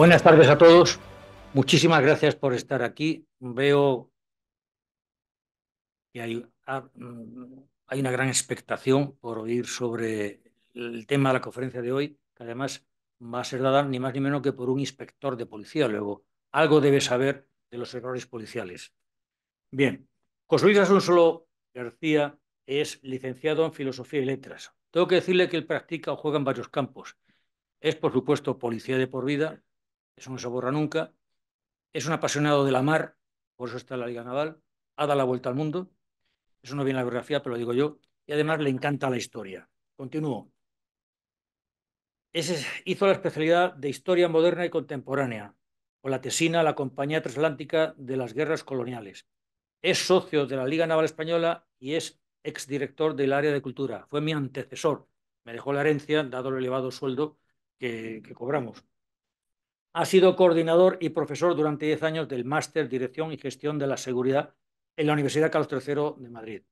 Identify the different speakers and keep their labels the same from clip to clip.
Speaker 1: Buenas tardes a todos. Muchísimas gracias por estar aquí. Veo que ah, mm, hay, una gran expectación por oír sobre el tema de la conferencia de hoy, que además va a ser dada ni más ni menos que por un inspector de policía. Luego, algo debe saber de los errores policiales. Bien, José Luis Asunzolo García es licenciado en Filosofía y Letras. Tengo que decirle que él practica o juega en varios campos. Es, por supuesto, policía de por vida, eso no se borra nunca. Es un apasionado de la mar, por eso está en la Liga Naval. Ha dado la vuelta al mundo. Eso no viene la biografía, pero lo digo yo. Y además le encanta la historia. Continúo. hizo la especialidad de historia moderna y contemporánea, O la tesina la Compañía Transatlántica de las Guerras Coloniales. Es socio de la Liga Naval Española y es exdirector del área de cultura. Fue mi antecesor. Me dejó la herencia, dado el elevado sueldo que cobramos. Ha sido coordinador y profesor durante 10 años del Máster Dirección y Gestión de la Seguridad en la Universidad Carlos III de Madrid.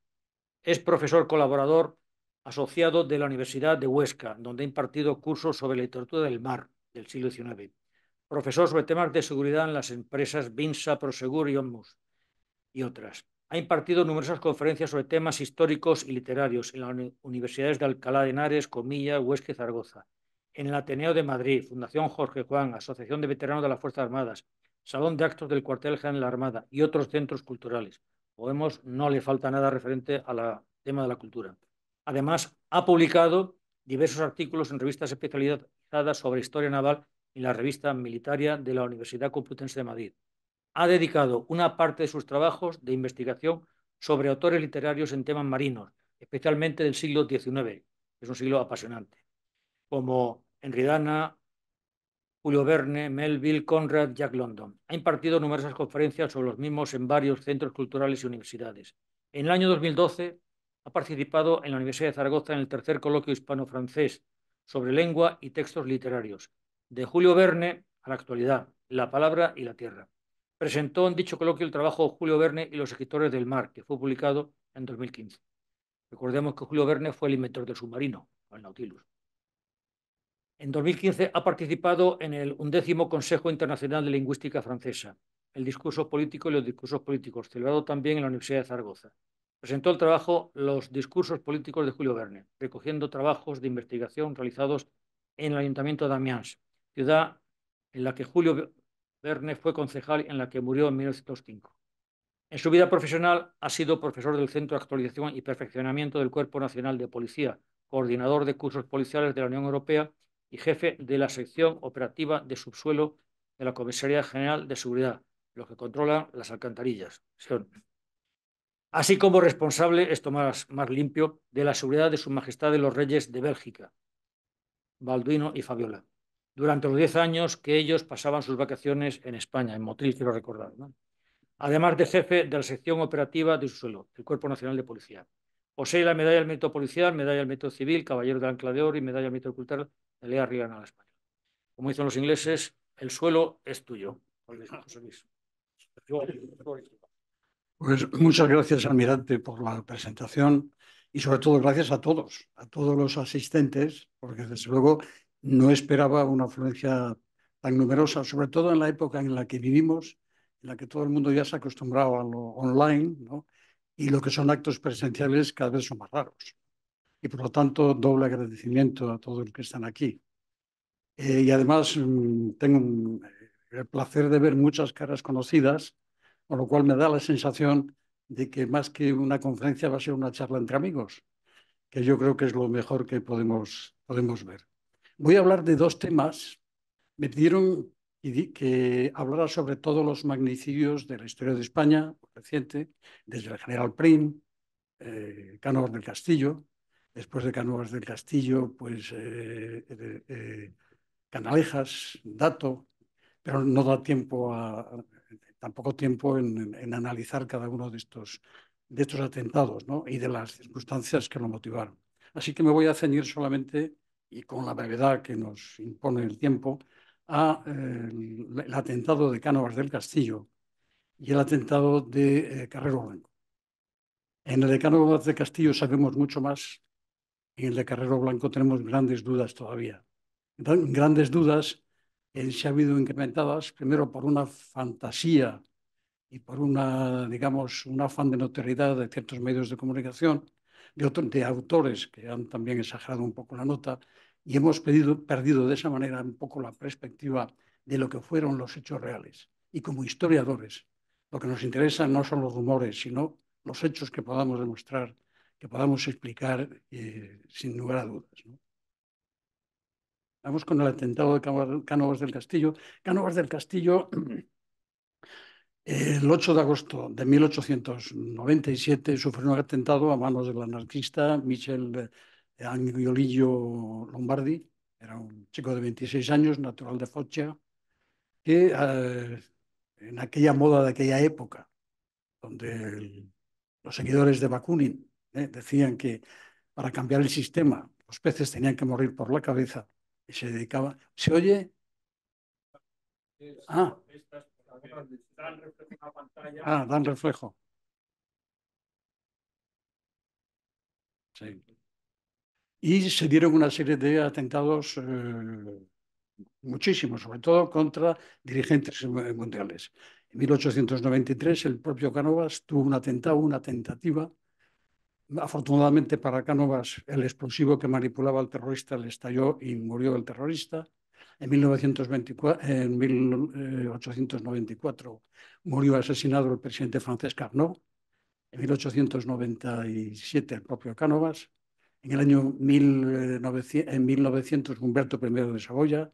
Speaker 1: Es profesor colaborador asociado de la Universidad de Huesca, donde ha impartido cursos sobre la literatura del mar del siglo XIX. Profesor sobre temas de seguridad en las empresas Vinsa, Prosegur y OMUS, y otras. Ha impartido numerosas conferencias sobre temas históricos y literarios en las universidades de Alcalá de Henares, Comilla, Huesca y Zaragoza en el Ateneo de Madrid, Fundación Jorge Juan, Asociación de Veteranos de las Fuerzas Armadas, Salón de Actos del Cuartel General de la Armada y otros centros culturales. Podemos no le falta nada referente al tema de la cultura. Además, ha publicado diversos artículos en revistas especializadas sobre historia naval y la revista Militaria de la Universidad Complutense de Madrid. Ha dedicado una parte de sus trabajos de investigación sobre autores literarios en temas marinos, especialmente del siglo XIX. Es un siglo apasionante, como Enridana, Julio Verne, Melville, Conrad, Jack London. Ha impartido numerosas conferencias sobre los mismos en varios centros culturales y universidades. En el año 2012 ha participado en la Universidad de Zaragoza en el tercer coloquio hispano-francés sobre lengua y textos literarios. De Julio Verne a la actualidad, la palabra y la tierra. Presentó en dicho coloquio el trabajo Julio Verne y los escritores del mar, que fue publicado en 2015. Recordemos que Julio Verne fue el inventor del submarino, el Nautilus. En 2015 ha participado en el undécimo Consejo Internacional de Lingüística Francesa, el discurso político y los discursos políticos, celebrado también en la Universidad de Zaragoza. Presentó el trabajo Los discursos políticos de Julio Verne, recogiendo trabajos de investigación realizados en el Ayuntamiento de Amiens, ciudad en la que Julio Verne fue concejal y en la que murió en 1905. En su vida profesional ha sido profesor del Centro de Actualización y Perfeccionamiento del Cuerpo Nacional de Policía, coordinador de cursos policiales de la Unión Europea y jefe de la sección operativa de subsuelo de la Comisaría General de Seguridad, los que controlan las alcantarillas, así como responsable, esto más, más limpio, de la seguridad de Su Majestad de los Reyes de Bélgica, Balduino y Fabiola, durante los 10 años que ellos pasaban sus vacaciones en España, en Motril, quiero recordar. Además de jefe de la sección operativa de subsuelo, el Cuerpo Nacional de Policía. Posee la medalla del mérito policial, medalla del mérito civil, caballero del ancla de oro y medalla del mérito cultural le lea arriba al español. Como dicen los ingleses, el suelo es tuyo.
Speaker 2: Pues muchas gracias, almirante, por la presentación y sobre todo gracias a todos, a todos los asistentes, porque desde luego no esperaba una afluencia tan numerosa, sobre todo en la época en la que vivimos, en la que todo el mundo ya se ha acostumbrado a lo online, ¿no? y lo que son actos presenciales cada vez son más raros y por lo tanto doble agradecimiento a todos los que están aquí. Eh, y además mm, tengo mm, el placer de ver muchas caras conocidas, con lo cual me da la sensación de que más que una conferencia va a ser una charla entre amigos, que yo creo que es lo mejor que podemos, podemos ver. Voy a hablar de dos temas. Me pidieron que hablara sobre todos los magnicidios de la historia de España reciente, desde el general Prim, eh, del Castillo, después de Cánovas del Castillo, pues eh, eh, eh, Canalejas, Dato, pero no da tiempo tampoco tiempo en, analizar cada uno de estos, de estos atentados ¿no? y de las circunstancias que lo motivaron. Así que me voy a ceñir solamente, y con la brevedad que nos impone el tiempo, a el, atentado de Cánovas del Castillo y el atentado de Carrero Blanco. En el de Cánovas del Castillo sabemos mucho más en el de Carrero Blanco tenemos grandes dudas todavía. Grandes dudas que eh, se han habido incrementadas primero por una fantasía y por una, digamos, un afán de notoriedad de ciertos medios de comunicación, de, de autores que han también exagerado un poco la nota, y hemos perdido de esa manera un poco la perspectiva de lo que fueron los hechos reales. Y como historiadores, lo que nos interesa no son los rumores, sino los hechos que podamos demostrar que podamos explicar eh, sin lugar a dudas. Vamos con el atentado de Cánovas del Castillo. Cánovas del Castillo, el 8 de agosto de 1897, sufrió un atentado a manos del anarquista Michel eh, Angiolillo Lombardi. Era un chico de 26 años, natural de focha que eh, en aquella moda de aquella época, donde los seguidores de Bakunin ¿eh? decían que para cambiar el sistema los peces tenían que morir por la cabeza y se dedicaba ¿Se oye?
Speaker 3: Ah, ah dan
Speaker 2: reflejo. Sí. Y se dieron una serie de atentados, eh, muchísimos, sobre todo contra dirigentes mundiales. En 1893 el propio Canovas tuvo un atentado, una tentativa Afortunadamente para Cánovas, el explosivo que manipulaba al terrorista le estalló y murió el terrorista. En, 1924, en 1894 eh, murió asesinado el presidente francés Carnot. En 1897 el propio Cánovas. En el año 1900, eh, en 1900 Humberto I de Saboya.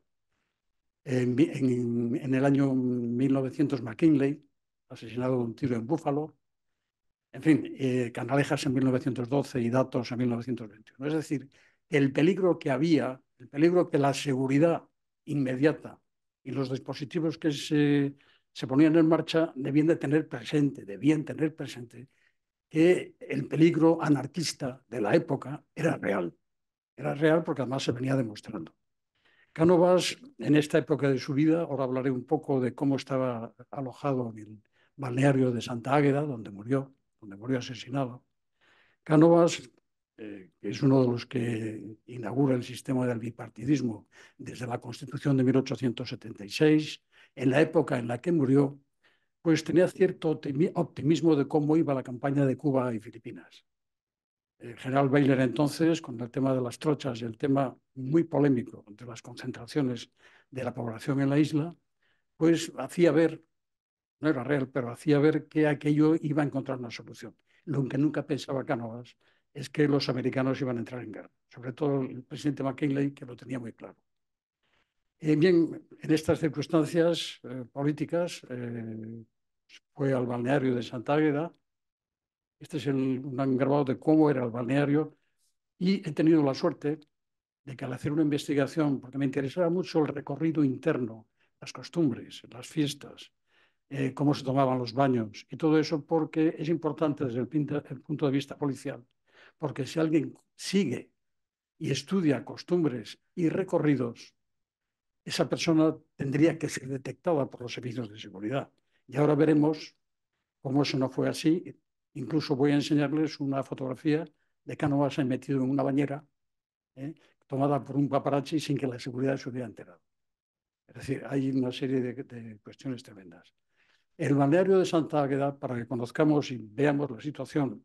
Speaker 2: En, en el año 1900 McKinley, asesinado de un tiro en Búfalo en fin, eh, Canalejas en 1912 y Datos en 1921. Es decir, el peligro que había, el peligro que la seguridad inmediata y los dispositivos que se, se ponían en marcha debían de tener presente, debían tener presente que el peligro anarquista de la época era real. Era real porque además se venía demostrando. Cánovas, en esta época de su vida, ahora hablaré un poco de cómo estaba alojado en el balneario de Santa Águeda, donde murió, donde murió asesinado. Cánovas, eh, que es uno de los que inaugura el sistema del bipartidismo desde la Constitución de 1876, en la época en la que murió, pues tenía cierto optimismo de cómo iba la campaña de Cuba y Filipinas. El eh, general Baylor entonces, con el tema de las trochas y el tema muy polémico de las concentraciones de la población en la isla, pues hacía ver no era real, pero hacía ver que aquello iba a encontrar una solución. Lo que nunca pensaba Cánovas es que los americanos iban a entrar en guerra, sobre todo el presidente McKinley, que lo tenía muy claro. Eh, bien, en estas circunstancias eh, políticas eh, fue al balneario de Santa Águeda. Este es un grabado de cómo era el balneario y he tenido la suerte de que al hacer una investigación, porque me interesaba mucho el recorrido interno, las costumbres, las fiestas, eh, cómo se tomaban los baños y todo eso porque es importante desde el, punto de vista policial. Porque si alguien sigue y estudia costumbres y recorridos, esa persona tendría que ser detectada por los servicios de seguridad. Y ahora veremos cómo eso no fue así. Incluso voy a enseñarles una fotografía de ha metido en una bañera, ¿eh? tomada por un paparazzi sin que la seguridad se hubiera enterado. Es decir, hay una serie de cuestiones tremendas. El balneario de Santa Águeda, para que conozcamos y veamos la situación,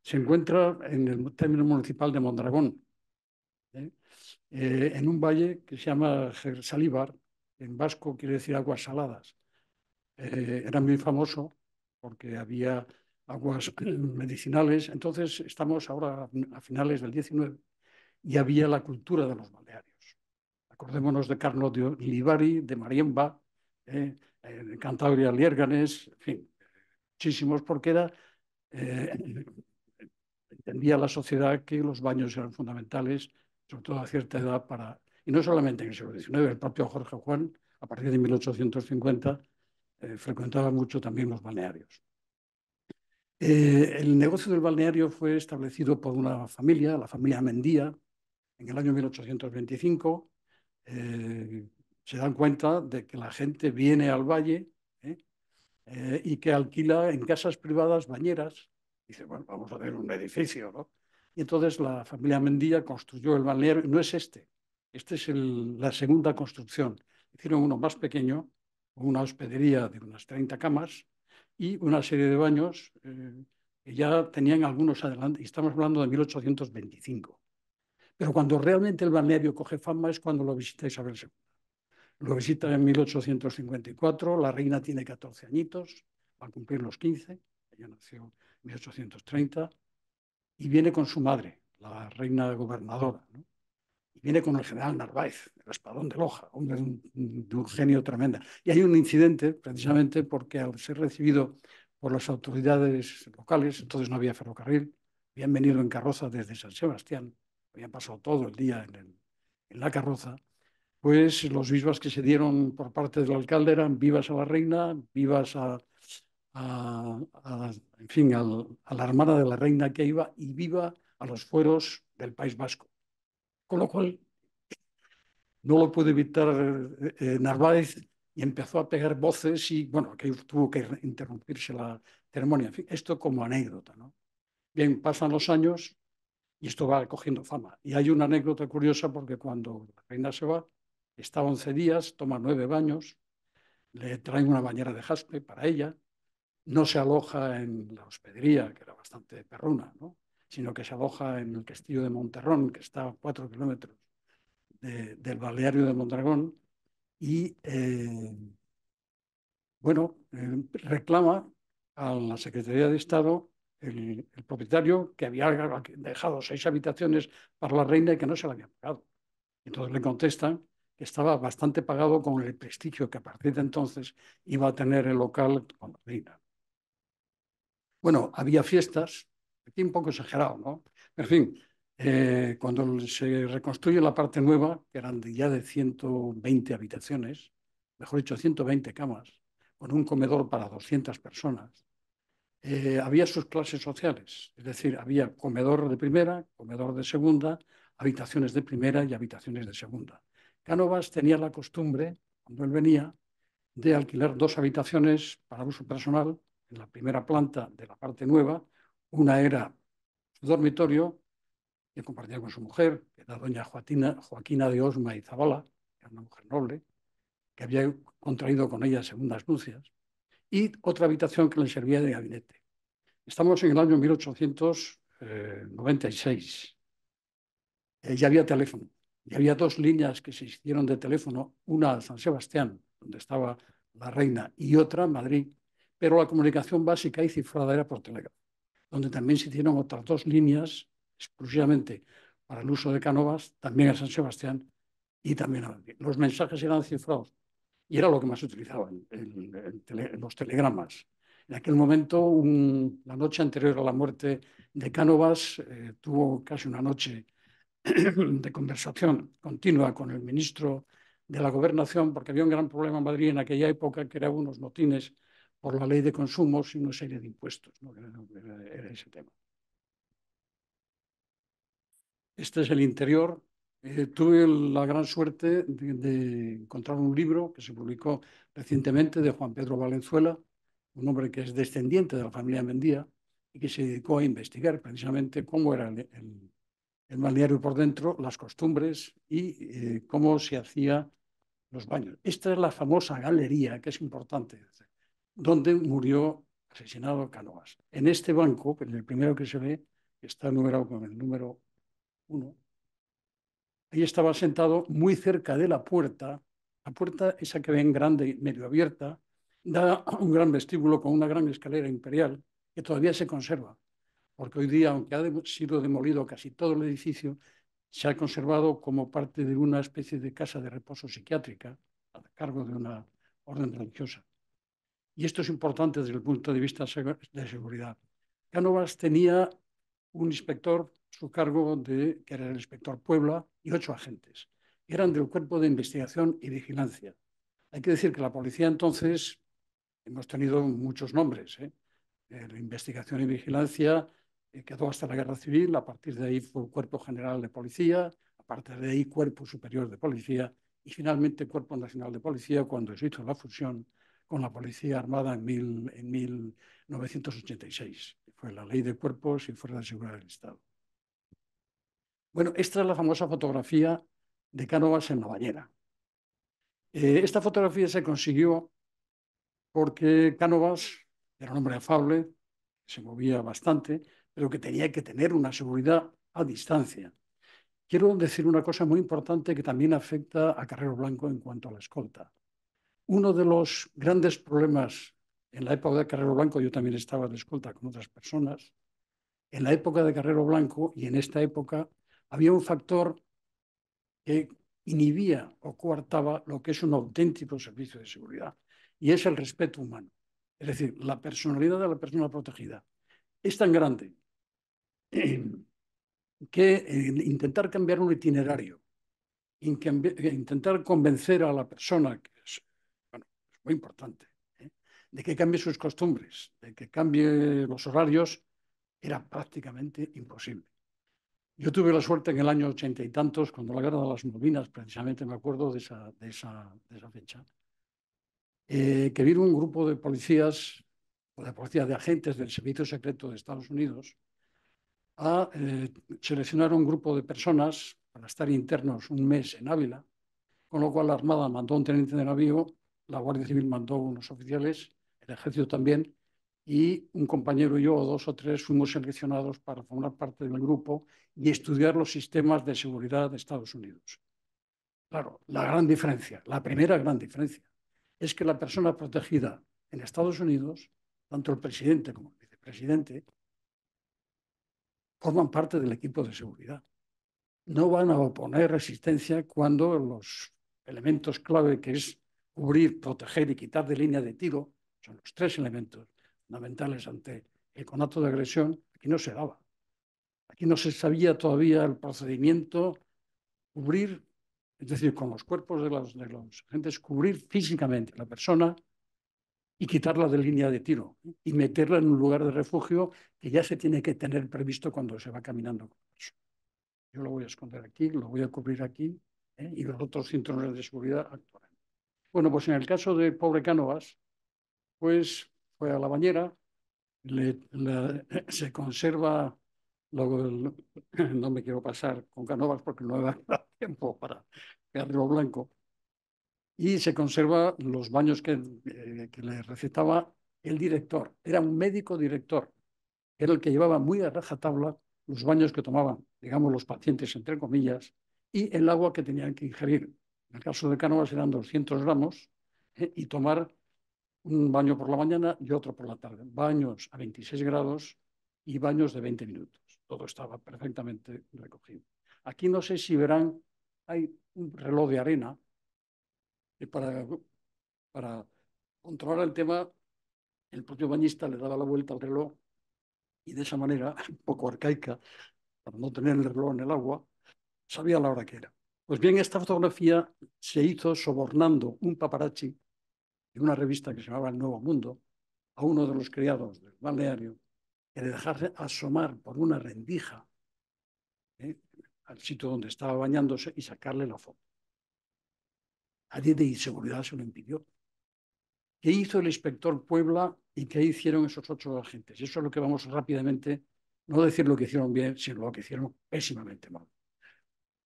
Speaker 2: se encuentra en el término municipal de Mondragón, ¿eh? Eh, en un valle que se llama Salíbar, en vasco quiere decir aguas saladas. Eh, era muy famoso porque había aguas medicinales. Entonces estamos ahora a finales del 19 y había la cultura de los balnearios. Acordémonos de Carlos de Olivari, de Mariemba, en Cantabria, Liérganes, en fin, muchísimos, porque era, eh, entendía la sociedad que los baños eran fundamentales, sobre todo a cierta edad, para, y no solamente en el siglo XIX, el propio Jorge Juan, a partir de 1850, eh, frecuentaba mucho también los balnearios.
Speaker 3: Eh, el
Speaker 2: negocio del balneario fue establecido por una familia, la familia Mendía, en el año 1825, se dan cuenta de que la gente viene al valle ¿eh? Eh, y que alquila en casas privadas bañeras. Dice, bueno, vamos a hacer un edificio, ¿no? Y entonces la familia Mendía construyó el balneario. No es este, esta es la segunda construcción. Hicieron uno más pequeño, una hospedería de unas 30 camas y una serie de baños eh, que ya tenían algunos adelante. y Estamos hablando de 1825. Pero cuando realmente el balneario coge fama es cuando lo visita Isabel II. Lo visita en 1854, la reina tiene 14 añitos, va a cumplir los 15, ella nació en 1830, y viene con su madre, la reina gobernadora. Y viene con el general Narváez, el espadón de Loja, hombre de un, genio tremendo. Y hay un incidente precisamente porque al ser recibido por las autoridades locales, entonces no había ferrocarril, habían venido en carroza desde San Sebastián, habían pasado todo el día en la carroza, pues los vivas que se dieron por parte del alcalde eran vivas a la reina, vivas a, en fin, a la hermana de la reina que iba y viva a los fueros del País Vasco. Con lo cual, no lo pudo evitar eh, eh, Narváez y empezó a pegar voces y, bueno, que tuvo que interrumpirse la ceremonia. En fin, esto como anécdota, ¿no? Bien, pasan los años y esto va cogiendo fama. Y hay una anécdota curiosa porque cuando la reina se va, está 11 días, toma nueve baños, le traen una bañera de jaspe para ella, no se aloja en la hospedería, que era bastante perruna, sino que se aloja en el castillo de Monterrón, que está a cuatro kilómetros del balneario de Mondragón, y eh, bueno, eh, reclama a la Secretaría de Estado el, propietario que había dejado seis habitaciones para la reina y que no se la había pagado. Entonces le contesta estaba bastante pagado con el prestigio que a partir de entonces iba a tener el local con la Reina. Bueno, había fiestas, aquí un poco exagerado, ¿no? En fin, eh, cuando se reconstruye la parte nueva, que eran ya de 120 habitaciones, mejor dicho, 120 camas, con un comedor para 200 personas, eh, había sus clases sociales, es decir, había comedor de primera, comedor de segunda, habitaciones de primera y habitaciones de segunda. Cánovas tenía la costumbre, cuando él venía, de alquilar dos habitaciones para uso personal en la primera planta de la parte nueva. Una era su dormitorio, que compartía con su mujer, que era doña Joaquina, de Osma y Zabala, que era una mujer noble, que había contraído con ella segundas nupcias, y otra habitación que le servía de gabinete. Estamos en el año 1896. Eh, ya había teléfono. Y había dos líneas que se hicieron de teléfono, una a San Sebastián, donde estaba la reina, y otra a Madrid, pero la comunicación básica y cifrada era por telégrafo, donde también se hicieron otras dos líneas exclusivamente para el uso de Cánovas, también a San Sebastián y también a Madrid. Los mensajes eran cifrados y era lo que más utilizaban, utilizaba en los telegramas. En aquel momento, la noche anterior a la muerte de Cánovas, eh, tuvo casi una noche de conversación continua con el ministro de la Gobernación, porque había un gran problema en Madrid en aquella época, que era unos motines por la ley de consumo y una serie de impuestos. ¿no? Era, ese tema. Este es el interior. Eh, tuve la gran suerte de, encontrar un libro que se publicó recientemente de Juan Pedro Valenzuela, un hombre que es descendiente de la familia Mendía y que se dedicó a investigar precisamente cómo era el, el balneario por dentro, las costumbres y eh, cómo se hacía los baños. Esta es la famosa galería, que es importante, donde murió asesinado Canoas. En este banco, en el primero que se ve, está numerado con el número uno, ahí estaba sentado muy cerca de la puerta, la puerta esa que ven grande, y medio abierta, da un gran vestíbulo con una gran escalera imperial que todavía se conserva porque hoy día, aunque ha sido demolido casi todo el edificio, se ha conservado como parte de una especie de casa de reposo psiquiátrica a cargo de una orden religiosa. Y esto es importante desde el punto de vista de seguridad. Cánovas tenía un inspector, su cargo, de, que era el inspector Puebla, y ocho agentes. Eran del cuerpo de investigación y vigilancia. Hay que decir que la policía entonces, hemos tenido muchos nombres, ¿eh? eh investigación y vigilancia, eh, quedó hasta la guerra civil, a partir de ahí fue cuerpo general de policía, a partir de ahí cuerpo superior de policía y finalmente cuerpo nacional de policía cuando se hizo la fusión con la Policía Armada en, 1986. Fue la ley de cuerpos y fuerzas de seguridad del Estado. Bueno, esta es la famosa fotografía de Cánovas en la bañera. Eh, esta fotografía se consiguió porque Cánovas era un hombre afable, se movía bastante, pero que tenía que tener una seguridad a distancia. Quiero decir una cosa muy importante que también afecta a Carrero Blanco en cuanto a la escolta. Uno de los grandes problemas en la época de Carrero Blanco, yo también estaba de escolta con otras personas, en la época de Carrero Blanco y en esta época había un factor que inhibía o coartaba lo que es un auténtico servicio de seguridad y es el respeto humano, es decir, la personalidad de la persona protegida. Es tan grande que eh, intentar cambiar un itinerario, eh, intentar convencer a la persona, que es, bueno, es muy importante, ¿eh? de que cambie sus costumbres, de que cambie los horarios, era prácticamente imposible. Yo tuve la suerte en el año ochenta y tantos, cuando la guerra de las novinas, precisamente me acuerdo de esa, de esa, fecha, que vino un grupo de policías, o de policía de agentes del Servicio Secreto de Estados Unidos, a eh, seleccionar un grupo de personas para estar internos un mes en Ávila, con lo cual la Armada mandó un teniente de navío, la Guardia Civil mandó unos oficiales, el Ejército también, y un compañero y yo, o dos o tres, fuimos seleccionados para formar parte del grupo y estudiar los sistemas de seguridad de Estados Unidos. Claro, la gran diferencia, la primera gran diferencia, es que la persona protegida en Estados Unidos, tanto el presidente como el vicepresidente, forman parte del equipo de seguridad. No van a oponer resistencia cuando los elementos clave que es cubrir, proteger y quitar de línea de tiro son los tres elementos fundamentales ante el conato de agresión, aquí no se daba. Aquí no se sabía todavía el procedimiento, cubrir, es decir, con los cuerpos de los, agentes, cubrir físicamente a la persona y quitarla de línea de tiro y meterla en un lugar de refugio que ya se tiene que tener previsto cuando se va caminando. Yo lo voy a esconder aquí, lo voy a cubrir aquí ¿eh? y los otros cinturones de seguridad actuarán. Bueno, pues en el caso de pobre Cánovas, pues fue a la bañera, se conserva, luego no me quiero pasar con Cánovas porque no me da tiempo para quedarlo blanco, y se conserva los baños eh, que, le recetaba el director. Era un médico director, era el que llevaba muy a rajatabla los baños que tomaban, digamos, los pacientes, entre comillas, y el agua que tenían que ingerir. En el caso de Cánovas eran 200 gramos eh, y tomar un baño por la mañana y otro por la tarde. Baños a 26 grados y baños de 20 minutos. Todo estaba perfectamente recogido. Aquí no sé si verán, hay un reloj de arena para, controlar el tema, el propio bañista le daba la vuelta al reloj y de esa manera, un poco arcaica, para no tener el reloj en el agua, sabía la hora que era. Pues bien, esta fotografía se hizo sobornando un paparazzi de una revista que se llamaba El Nuevo Mundo a uno de los criados del balneario que le dejarse asomar por una rendija ¿eh? al sitio donde estaba bañándose y sacarle la foto a de inseguridad se lo impidió. ¿Qué hizo el inspector Puebla y qué hicieron esos ocho agentes? Eso es lo que vamos rápidamente, no decir lo que hicieron bien, sino lo que hicieron pésimamente mal.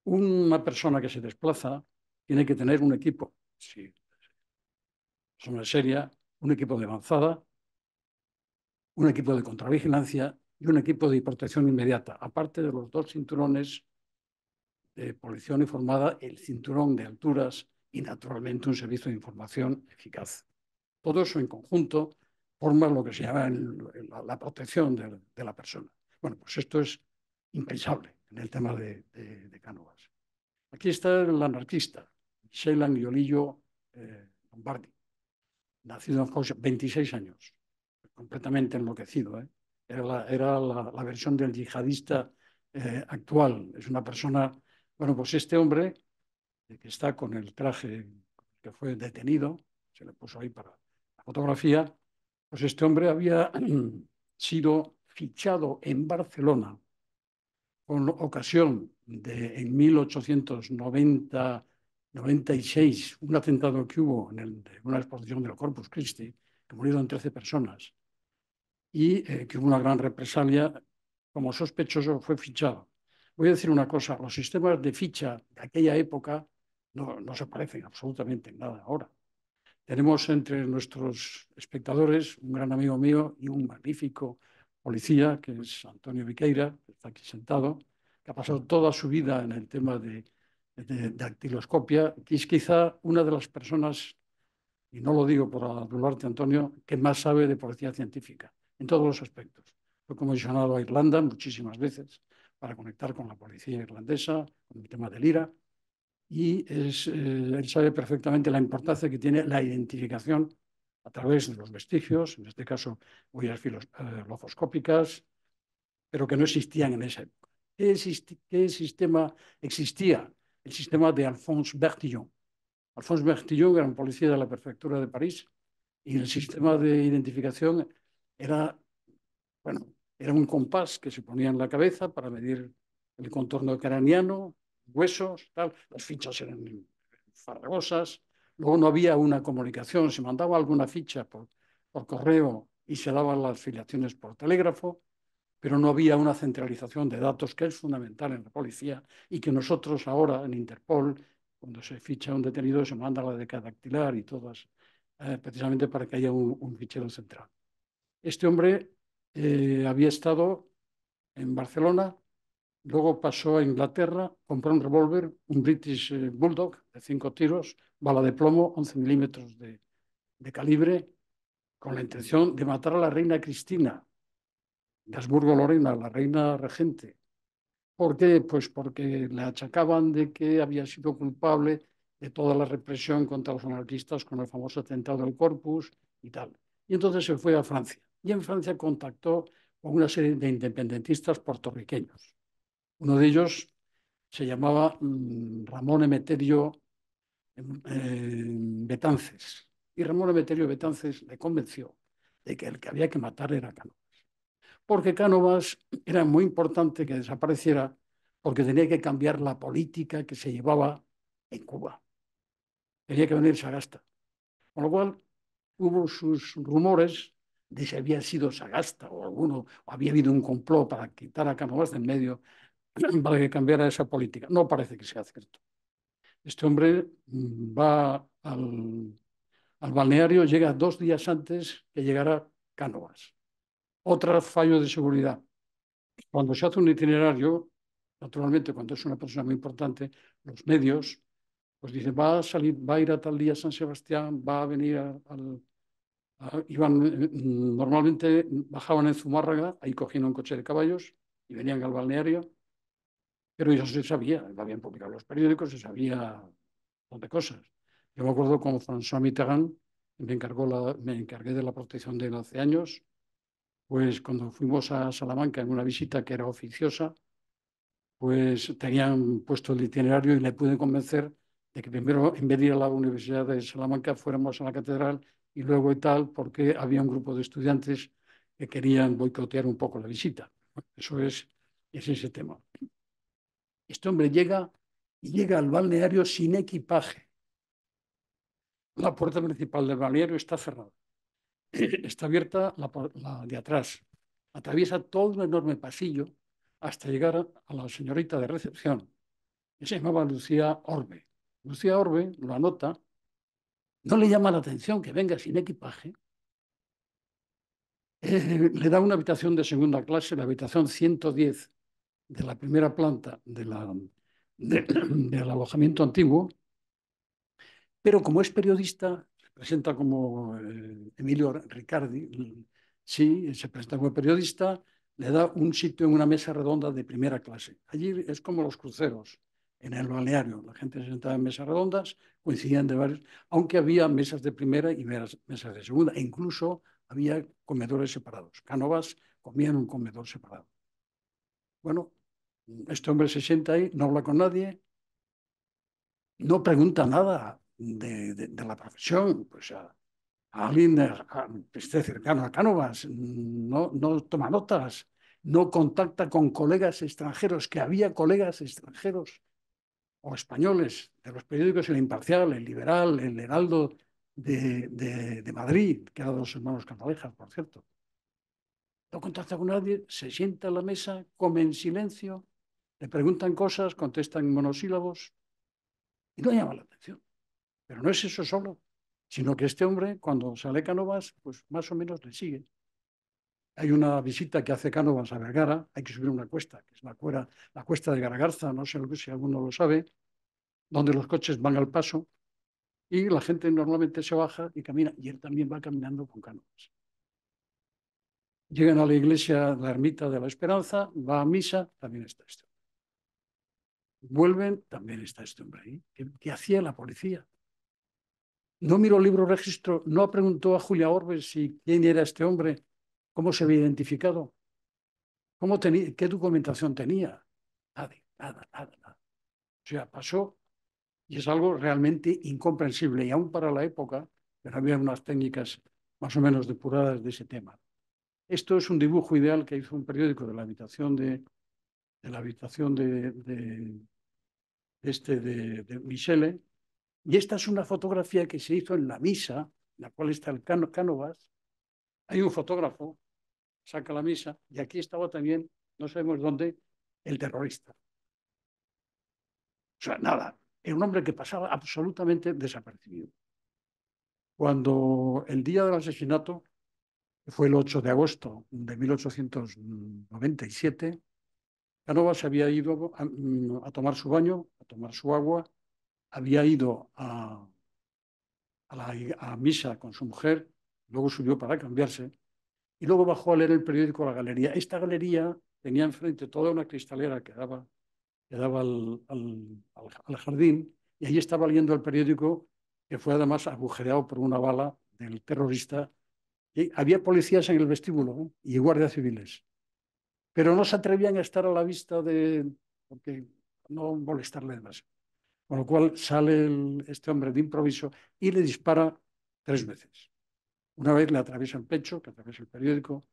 Speaker 2: Una persona que se desplaza tiene que tener un equipo, si una serie, un equipo de avanzada, un equipo de contravigilancia y un equipo de protección inmediata, aparte de los dos cinturones de policía uniformada, el cinturón de alturas y, naturalmente, un servicio de información eficaz. Todo eso en conjunto forma lo que se llama la, protección de, la persona. Bueno, pues esto es impensable en el tema de, de, Cánovas. Aquí está el anarquista, sheila Yolillo eh, Lombardi, nacido en José, 26 años, completamente enloquecido. ¿eh? Era, la, versión del yihadista eh, actual. Es una persona, bueno, pues este hombre que está con el traje que fue detenido, se le puso ahí para la fotografía, pues este hombre había sido fichado en Barcelona con ocasión de en 1896, un atentado que hubo en, una exposición del Corpus Christi, que murieron 13 personas, y eh, que hubo una gran represalia, como sospechoso fue fichado. Voy a decir una cosa, los sistemas de ficha de aquella época no, se parecen absolutamente nada ahora. Tenemos entre nuestros espectadores un gran amigo mío y un magnífico policía, que es Antonio Viqueira, que está aquí sentado, que ha pasado toda su vida en el tema de, de dactiloscopia, que es quizá una de las personas, y no lo digo por adularte, Antonio, que más sabe de policía científica, en todos los aspectos. Fue comisionado a Irlanda muchísimas veces para conectar con la policía irlandesa, con el tema del IRA, y eh, él sabe perfectamente la importancia que tiene la identificación a través de los vestigios, en este caso huellas filoscópicas, eh, pero que no existían en esa época. ¿Qué, ¿Qué, sistema existía? El sistema de Alphonse Bertillon. Alphonse Bertillon era un policía de la prefectura de París y el sistema de identificación era, bueno, era un compás que se ponía en la cabeza para medir el contorno craneano, huesos, tal, las fichas eran farragosas, luego no había una comunicación, se mandaba alguna ficha por, correo y se daban las filiaciones por telégrafo, pero no había una centralización de datos que es fundamental en la policía y que nosotros ahora en Interpol, cuando se ficha un detenido, se manda la de cada dactilar y todas, eh, precisamente para que haya un, fichero central. Este hombre eh, había estado en Barcelona Luego pasó a Inglaterra, compró un revólver, un British eh, Bulldog de cinco tiros, bala de plomo, 11 milímetros de, calibre, con la intención de matar a la reina Cristina de Habsburgo-Lorena, la reina regente. ¿Por qué? Pues porque le achacaban de que había sido culpable de toda la represión contra los anarquistas con el famoso atentado del Corpus y tal. Y entonces se fue a Francia. Y en Francia contactó con una serie de independentistas puertorriqueños. Uno de ellos se llamaba mm, Ramón Emeterio em, em, Betances. Y Ramón Emeterio Betances le convenció de que el que había que matar era Cánovas. Porque Cánovas era muy importante que desapareciera porque tenía que cambiar la política que se llevaba en Cuba. Tenía que venir Sagasta. Con lo cual hubo sus rumores de si había sido Sagasta o alguno, o había habido un complot para quitar a Cánovas en medio para que cambiara esa política. No parece que sea cierto. Este hombre mm, va al, balneario, llega dos días antes que llegara Cánovas. Otro fallo de seguridad. Cuando se hace un itinerario, naturalmente, cuando es una persona muy importante, los medios, pues dicen, va a salir, va a ir a tal día a San Sebastián, va a venir al... iban, mm, normalmente bajaban en Zumárraga, ahí cogían un coche de caballos y venían al balneario, pero eso se sabía, lo habían publicado los periódicos, se sabía de cosas. Yo me acuerdo con François Mitterrand, me, encargó me encargué de la protección de él hace años, pues cuando fuimos a Salamanca en una visita que era oficiosa, pues tenían puesto el itinerario y le pude convencer de que primero, en vez a la Universidad de Salamanca, fuéramos a la catedral y luego y tal, porque había un grupo de estudiantes que querían boicotear un poco la visita. Eso es, es ese tema. Este hombre llega y llega al balneario sin equipaje. La puerta principal del balneario está cerrada. Está abierta la, de atrás. Atraviesa todo un enorme pasillo hasta llegar a la señorita de recepción, se llamaba Lucía Orbe. Lucía Orbe lo anota, no le llama la atención que venga sin equipaje, eh, le da una habitación de segunda clase, la habitación 110, de la primera planta de la, del alojamiento antiguo, pero como es periodista, se presenta como eh, Emilio Ricardi, sí, se presenta como periodista, le da un sitio en una mesa redonda de primera clase. Allí es como los cruceros en el balneario, la gente se sentaba en mesas redondas, coincidían de varios, aunque había mesas de primera y mesas de segunda, e incluso había comedores separados. Canovas comía en un comedor separado. Bueno, este hombre se sienta ahí, no habla con nadie, no pregunta nada de, la profesión, pues a, a alguien que esté cercano a Cánovas, no, toma notas, no contacta con colegas extranjeros, que había colegas extranjeros o españoles de los periódicos El Imparcial, El Liberal, El Heraldo de, Madrid, que eran de los hermanos Cantalejas, por cierto. No contacta con nadie, se sienta a la mesa, come en silencio, le preguntan cosas, contestan monosílabos y no llama la atención. Pero no es eso solo, sino que este hombre, cuando sale Cánovas, pues más o menos le sigue. Hay una visita que hace Cánovas a Vergara, hay que subir una cuesta, que es la, cuesta de Garagarza, no sé si alguno lo sabe, donde los coches van al paso y la gente normalmente se baja y camina, y él también va caminando con Cánovas. Llegan a la iglesia, la ermita de la Esperanza, va a misa, también está esto. Vuelven, también está este hombre ahí. ¿Qué, hacía la policía? No miró el libro registro, no preguntó a Julia Orbes si quién era este hombre, cómo se había identificado, cómo qué documentación tenía. nada, nada, nada. O sea, pasó y es algo realmente incomprensible y aún para la época, pero había unas técnicas más o menos depuradas de ese tema. Esto es un dibujo ideal que hizo un periódico de la habitación de de la habitación de, este de, Michele. Y esta es una fotografía que se hizo en la misa, en la cual está el cano, Cánovas. Hay un fotógrafo, saca la misa, y aquí estaba también, no sabemos dónde, el terrorista. O sea, nada, era un hombre que pasaba absolutamente desapercibido. Cuando el día del asesinato, fue el 8 de agosto de 1897, se había ido mm, a, tomar su baño, a tomar su agua, había ido a, misa con su mujer, luego subió para cambiarse y luego bajó a leer el periódico a la galería. Esta galería tenía enfrente toda una cristalera que daba, al, jardín y ahí estaba leyendo el periódico que fue además agujereado por una bala del terrorista. había policías en el vestíbulo y guardias civiles pero no se atrevían a estar a la vista de, porque no molestarle demasiado. Con lo cual sale este hombre de improviso y le dispara tres veces. Una vez le atraviesa el pecho, que atraviesa el periódico,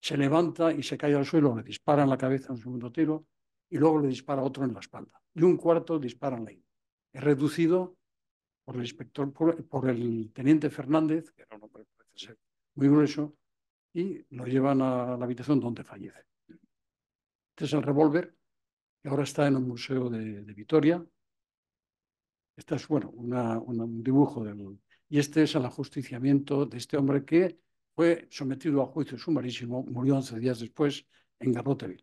Speaker 2: se levanta y se cae al suelo, le dispara en la cabeza un segundo tiro y luego le dispara otro en la espalda. Y un cuarto dispara en la Es reducido por el inspector, por, el teniente Fernández, que era un hombre parece ser muy grueso, y lo llevan a la habitación donde fallece. Este es el revólver, que ahora está en el Museo de, Vitoria. Este es, bueno, un dibujo del... Y este es el ajusticiamiento de este hombre que fue sometido a juicio sumarísimo, murió 11 días después en Garroteville.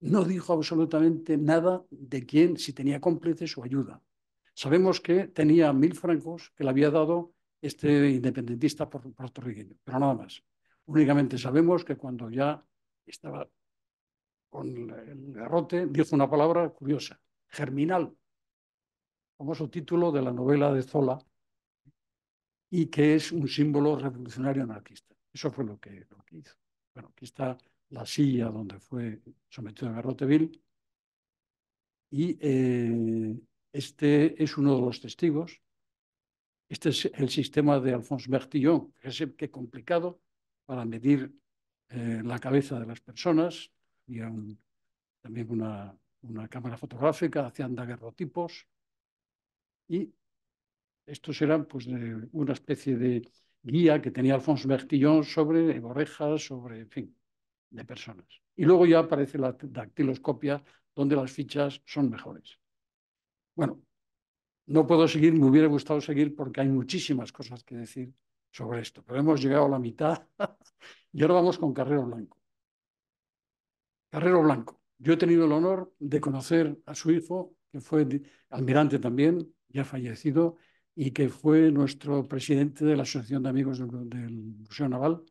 Speaker 2: No dijo absolutamente nada de quién, si tenía cómplices o ayuda. Sabemos que tenía mil francos que le había dado este independentista puertorriqueño, pero nada más. Únicamente sabemos que cuando ya estaba con el garrote, dijo una palabra curiosa, germinal, famoso título de la novela de Zola, y que es un símbolo revolucionario anarquista. Eso fue lo que, lo hizo. Bueno, aquí está la silla donde fue sometido a Garroteville, y eh, este es uno de los testigos. Este es el sistema de Alphonse Bertillon. es que complicado para medir eh, la cabeza de las personas y también una, una cámara fotográfica, hacían daguerrotipos y estos eran pues, una especie de guía que tenía Alfonso Bertillon sobre orejas, sobre, en fin, de personas. Y luego ya aparece la dactiloscopia, donde las fichas son mejores. Bueno, no puedo seguir, me hubiera gustado seguir porque hay muchísimas cosas que decir sobre esto, pero hemos llegado a la mitad y ahora vamos con Carrero Blanco. Carrero Blanco. Yo he tenido el honor de conocer a su hijo, que fue almirante también, ya fallecido, y que fue nuestro presidente de la Asociación de Amigos del, Museo Naval.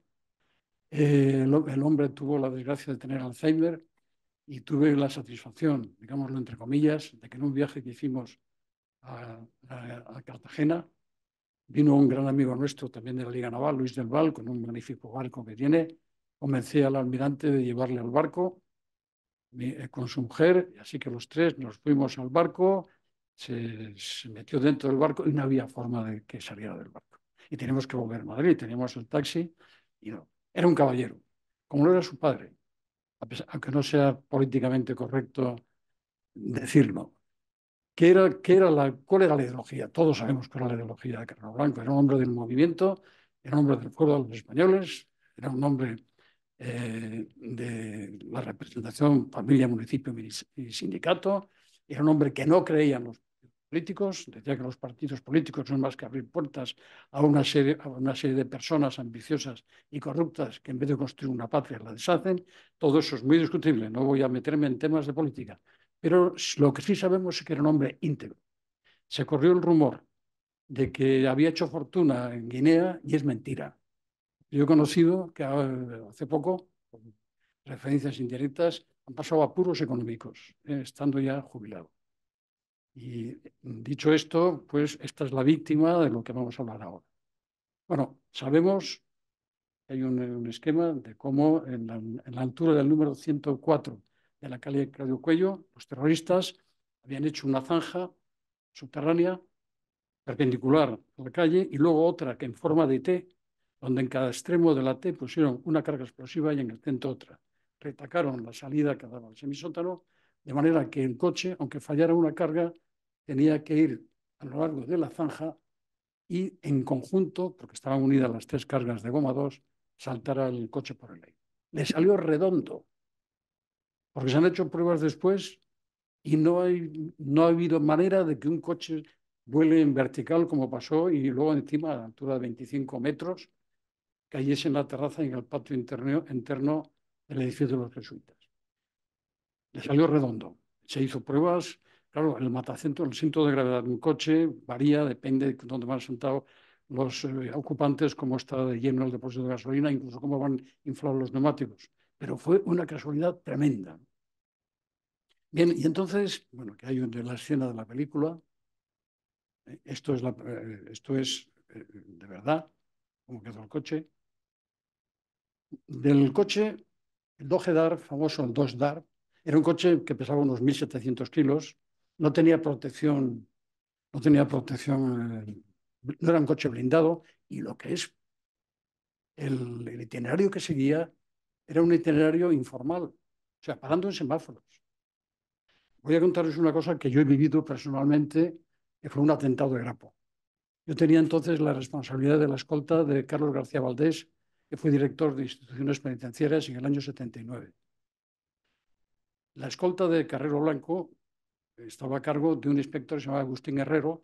Speaker 2: Eh, el, hombre tuvo la desgracia de tener Alzheimer y tuve la satisfacción, digámoslo entre comillas, de que en un viaje que hicimos a, Cartagena vino un gran amigo nuestro también de la Liga Naval, Luis del Val, con un magnífico barco que tiene. Convencí al almirante de llevarle al barco eh, con su mujer, así que los tres nos fuimos al barco, se, metió dentro del barco y no había forma de que saliera del barco. Y tenemos que volver a Madrid, teníamos el taxi y no. Era un caballero, como no era su padre, aunque no sea políticamente correcto decirlo. era, era la, ¿Cuál era la ideología? Todos sabemos cuál era la ideología de Carlos Blanco. Era un hombre del movimiento, era un hombre del pueblo de los españoles, era un hombre eh, de la representación, familia, municipio y sindicato. Era un hombre que no creía en los políticos, decía que los partidos políticos son más que abrir puertas a una, serie, a una serie de personas ambiciosas y corruptas que en vez de construir una patria la deshacen. Todo eso es muy discutible, no voy a meterme en temas de política, pero lo que sí sabemos es que era un hombre íntegro. Se corrió el rumor de que había hecho fortuna en Guinea y es mentira. Yo he conocido que hace poco, con referencias indirectas, han pasado a apuros económicos, eh, estando ya jubilado. Y dicho esto, pues esta es la víctima de lo que vamos a hablar ahora. Bueno, sabemos que hay un, esquema de cómo en la, altura del número 104 de la calle Claudio Cuello, los terroristas habían hecho una zanja subterránea perpendicular a la calle y luego otra que en forma de T donde en cada extremo de la T pusieron una carga explosiva y en el centro otra. Retacaron la salida que daba el semisótano, de manera que el coche, aunque fallara una carga, tenía que ir a lo largo de la zanja y en conjunto, porque estaban unidas las tres cargas de goma 2, saltara el coche por el aire. Le salió redondo, porque se han hecho pruebas después y no, hay, no ha habido manera de que un coche vuele en vertical como pasó y luego encima a la altura de 25 metros cayese en la terraza y en el patio interno, interno del edificio de los jesuitas. Le salió redondo. Se hizo pruebas. Claro, el matacento, el cinto de gravedad de un coche varía, depende de dónde van sentados los eh, ocupantes, cómo está de lleno el depósito de gasolina, incluso cómo van inflados los neumáticos. Pero fue una casualidad tremenda. Bien, y entonces, bueno, que hay una la escena de la película, eh, esto es, eh, esto es de verdad, cómo quedó el coche, del coche el 2G-DAR, famoso 2DAR, era un coche que pesaba unos 1.700 kilos, no tenía protección, no tenía protección, eh, no era un coche blindado, y lo que es el, el itinerario que seguía era un itinerario informal, o sea, parando en semáforos. Voy a contarles una cosa que yo he vivido personalmente, que fue un atentado de grapo. Yo tenía entonces la responsabilidad de la escolta de Carlos García Valdés, que fue director de instituciones penitenciarias en el año 79. La escolta de Carrero Blanco estaba a cargo de un inspector llamado Agustín Herrero.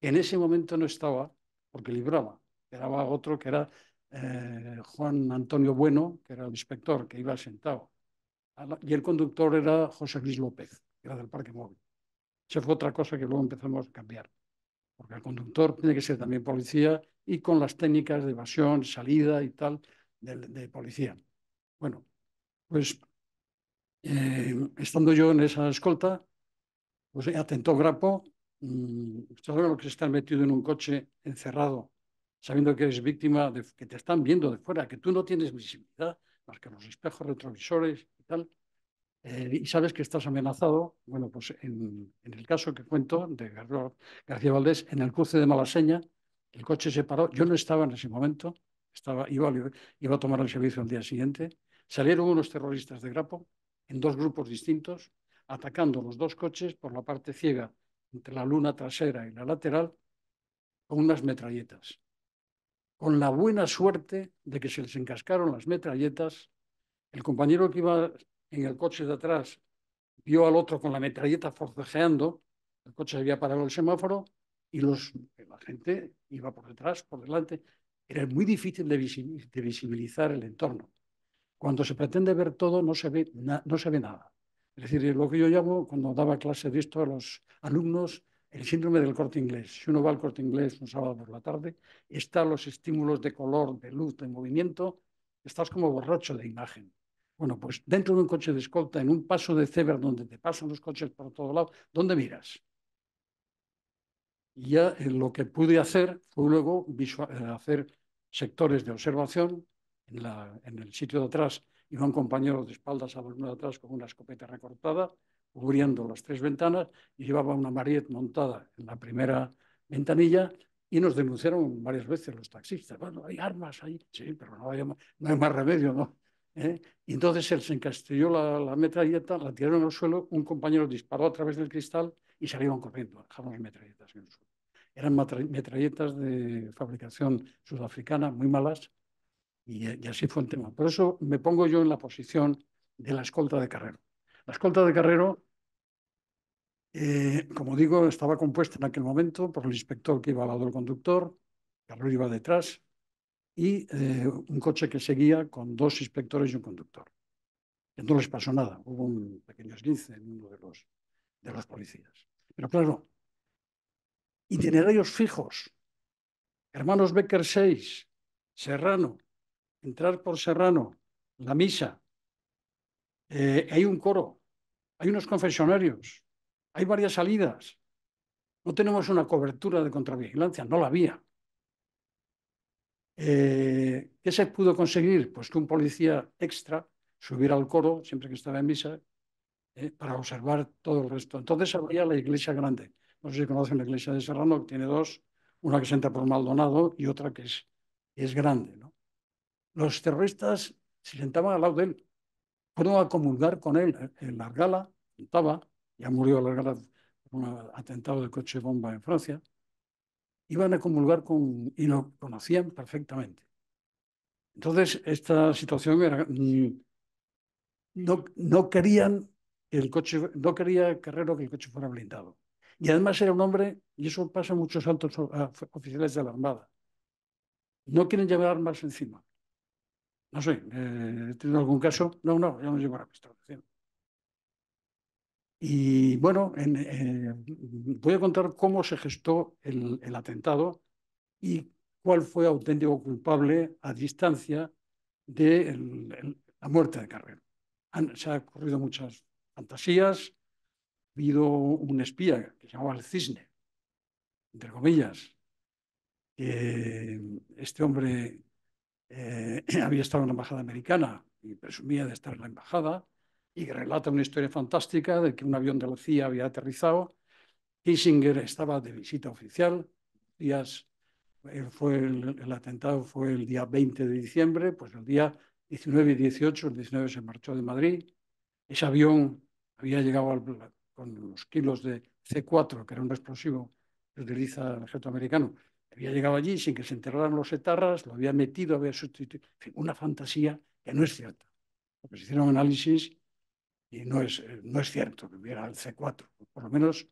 Speaker 2: Que en ese momento no estaba porque libraba. Era otro que era eh, Juan Antonio Bueno, que era el inspector que iba sentado. y el conductor era José Luis López, que era del Parque Móvil. Esa fue otra cosa que luego empezamos a cambiar porque el conductor tiene que ser también policía y con las técnicas de evasión, salida y tal de, policía. Bueno, pues eh, estando yo en esa escolta, pues atentó Grapo. Usted mm, lo que se estar metido en un coche encerrado, sabiendo que eres víctima, de, que te están viendo de fuera, que tú no tienes visibilidad más que los espejos retrovisores y tal. Eh, y sabes que estás amenazado, bueno, pues en, el caso que cuento de García Valdés, en el cruce de Malaseña, el coche se paró, yo no estaba en ese momento, estaba, iba, iba a tomar el servicio al día siguiente, salieron unos terroristas de Grapo en dos grupos distintos, atacando los dos coches por la parte ciega entre la luna trasera y la lateral con unas metralletas. Con la buena suerte de que se les encascaron las metralletas, el compañero que iba en el coche de atrás vio al otro con la metralleta forcejeando, el coche había parado el semáforo y los, la gente iba por detrás, por delante. Era muy difícil de, visibilizar el entorno. Cuando se pretende ver todo, no se ve, nada. Es decir, lo que yo llamo, cuando daba clase de esto a los alumnos, el síndrome del corte inglés. Si uno va al corte inglés un sábado por la tarde, están los estímulos de color, de luz, de movimiento, estás como borracho de imagen. Bueno, pues dentro de un coche de escolta, en un paso de cebra donde te pasan los coches por todo lado, ¿dónde miras? Y ya eh, lo que pude hacer fue luego eh, hacer sectores de observación. En, el sitio de atrás un compañero de espaldas a uno de atrás con una escopeta recortada, cubriendo las tres ventanas, y llevaba una mariet montada en la primera ventanilla y nos denunciaron varias veces los taxistas. Bueno, hay armas ahí, sí, pero no hay más remedio, ¿no? ¿eh? Y entonces él se encastilló la, metralleta, la tiraron al suelo, un compañero disparó a través del cristal y salieron corriendo, dejaron las metralletas en el suelo. Eran metralletas de fabricación sudafricana, muy malas, eh, y, así fue el tema. Por eso me pongo yo en la posición de la escolta de Carrero. La escolta de Carrero, eh, como digo, estaba compuesta en aquel momento por el inspector que iba al lado del conductor, Carrero iba detrás, y eh, un coche que seguía con dos inspectores y un conductor. Y no les pasó nada, hubo un pequeño esguince en uno de los, de los policías. Pero claro, itinerarios fijos, hermanos Becker 6, Serrano, entrar por Serrano, la misa, eh, hay un coro, hay unos confesionarios, hay varias salidas. No tenemos una cobertura de contravigilancia, no la había. Eh, ¿Qué se pudo conseguir? Pues que un policía extra subiera al coro siempre que estaba en misa eh, para observar todo el resto. Entonces había la iglesia grande. No sé si conocen la iglesia de Serrano, que tiene dos, una que se entra por Maldonado y otra que es, es grande. ¿no? Los terroristas se sentaban al lado de él, fueron a comulgar con él en la gala, estaba, ya murió la gala por un atentado de coche bomba en Francia iban a comulgar con, y lo conocían perfectamente. Entonces, esta situación era, mm, no, no querían el coche, no quería Carrero que el coche fuera blindado. Y además era un hombre, y eso pasa muchos altos ah, oficiales de la Armada, no quieren llevar armas encima. No sé, eh, ¿he algún caso? No, no, ya no llevo la pistola. Y bueno, eh, voy a contar cómo se gestó el, atentado y cuál fue auténtico culpable a distancia de la muerte de Carrero. se han ocurrido muchas fantasías. Ha habido un espía que se llamaba el cisne, entre comillas, que este hombre eh, había estado en la embajada americana y presumía de estar en la embajada y relata una historia fantástica de que un avión de la CIA había aterrizado. Kissinger estaba de visita oficial, días, fue el, atentado fue el día 20 de diciembre, pues el día 19 y 18, el 19 se marchó de Madrid. Ese avión había llegado con los kilos de C4, que era un explosivo que utiliza el ejército americano. Había llegado allí sin que se enterraran los etarras, lo había metido, había sustituido. En fin, una fantasía que no es cierta. Porque se hicieron análisis y no es, eh, no es cierto que hubiera el C4, pues por lo menos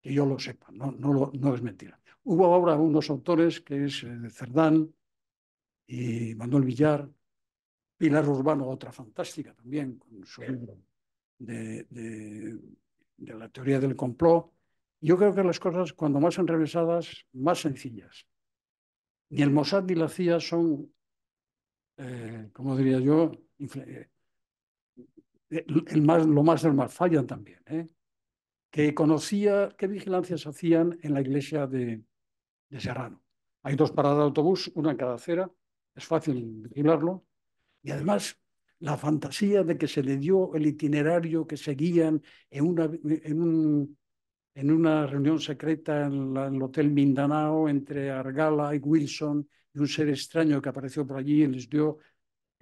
Speaker 2: que yo lo sepa, no, no, lo, no es mentira. Hubo ahora unos autores que es eh, Cerdán y Manuel Villar, Pilar Urbano, otra fantástica también, con su libro de, la teoría del complot. Yo creo que las cosas, cuando más enrevesadas, más sencillas. Ni el Mossad ni la CIA son, eh, como diría yo, eh, el más, lo más del más fallan también, ¿eh? que conocía qué vigilancias hacían en la iglesia de, de Serrano. Hay dos paradas de autobús, una en cada acera, es fácil vigilarlo, y además la fantasía de que se le dio el itinerario que seguían en una, en, una reunión secreta en, el Hotel Mindanao entre Argala y Wilson y un ser extraño que apareció por allí y les dio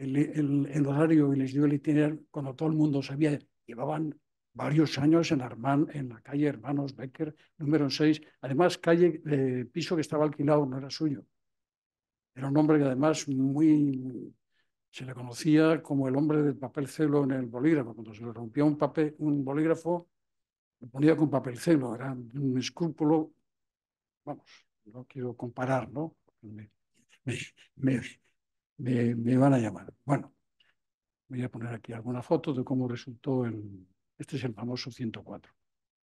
Speaker 2: el, horario y les dio el itinerario cuando todo el mundo sabía, llevaban varios años en, Arman, en la calle Hermanos Becker, número 6. Además, calle, eh, piso que estaba alquilado, no era suyo. Era un hombre que además muy se le conocía como el hombre del papel celo en el bolígrafo. Cuando se le rompía un, papel, un bolígrafo, lo ponía con papel celo. Era un escrúpulo, vamos, no quiero compararlo. me, me, van a llamar. Bueno, voy a poner aquí alguna foto de cómo resultó el, este es el famoso 104.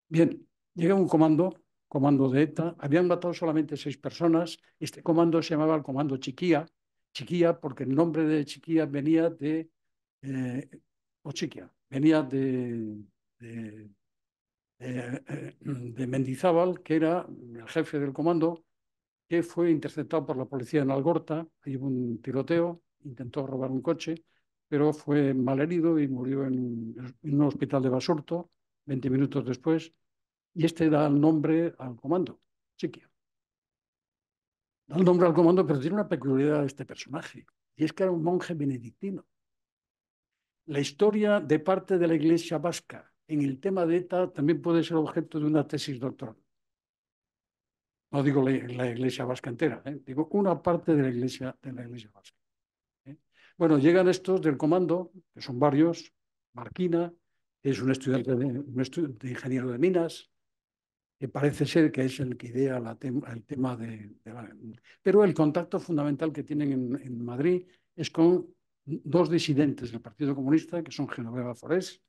Speaker 2: Bien, llega un comando, comando de ETA, habían matado solamente seis personas, este comando se llamaba el comando Chiquía, Chiquía porque el nombre de Chiquía venía de, eh, o Chiquía, venía de, eh, eh, de Mendizábal, que era el jefe del comando, que fue interceptado por la policía en Algorta. Ahí hubo un tiroteo, intentó robar un coche, pero fue malherido y murió en, un hospital de Basurto 20 minutos después. Y este da el nombre al comando, Chiquia. Da el nombre al comando, pero tiene una peculiaridad este personaje, y es que era un monje benedictino. La historia de parte de la Iglesia vasca en el tema de ETA también puede ser objeto de una tesis doctoral. No digo la, iglesia vasca entera, ¿eh? digo una parte de la iglesia, de la iglesia vasca. ¿eh? Bueno, llegan estos del comando, que son varios, Marquina, es un estudiante de, de ingeniero de minas, que parece ser que es el que idea el tema de, la... Pero el contacto fundamental que tienen en, Madrid es con dos disidentes del Partido Comunista, que son Genoveva Forés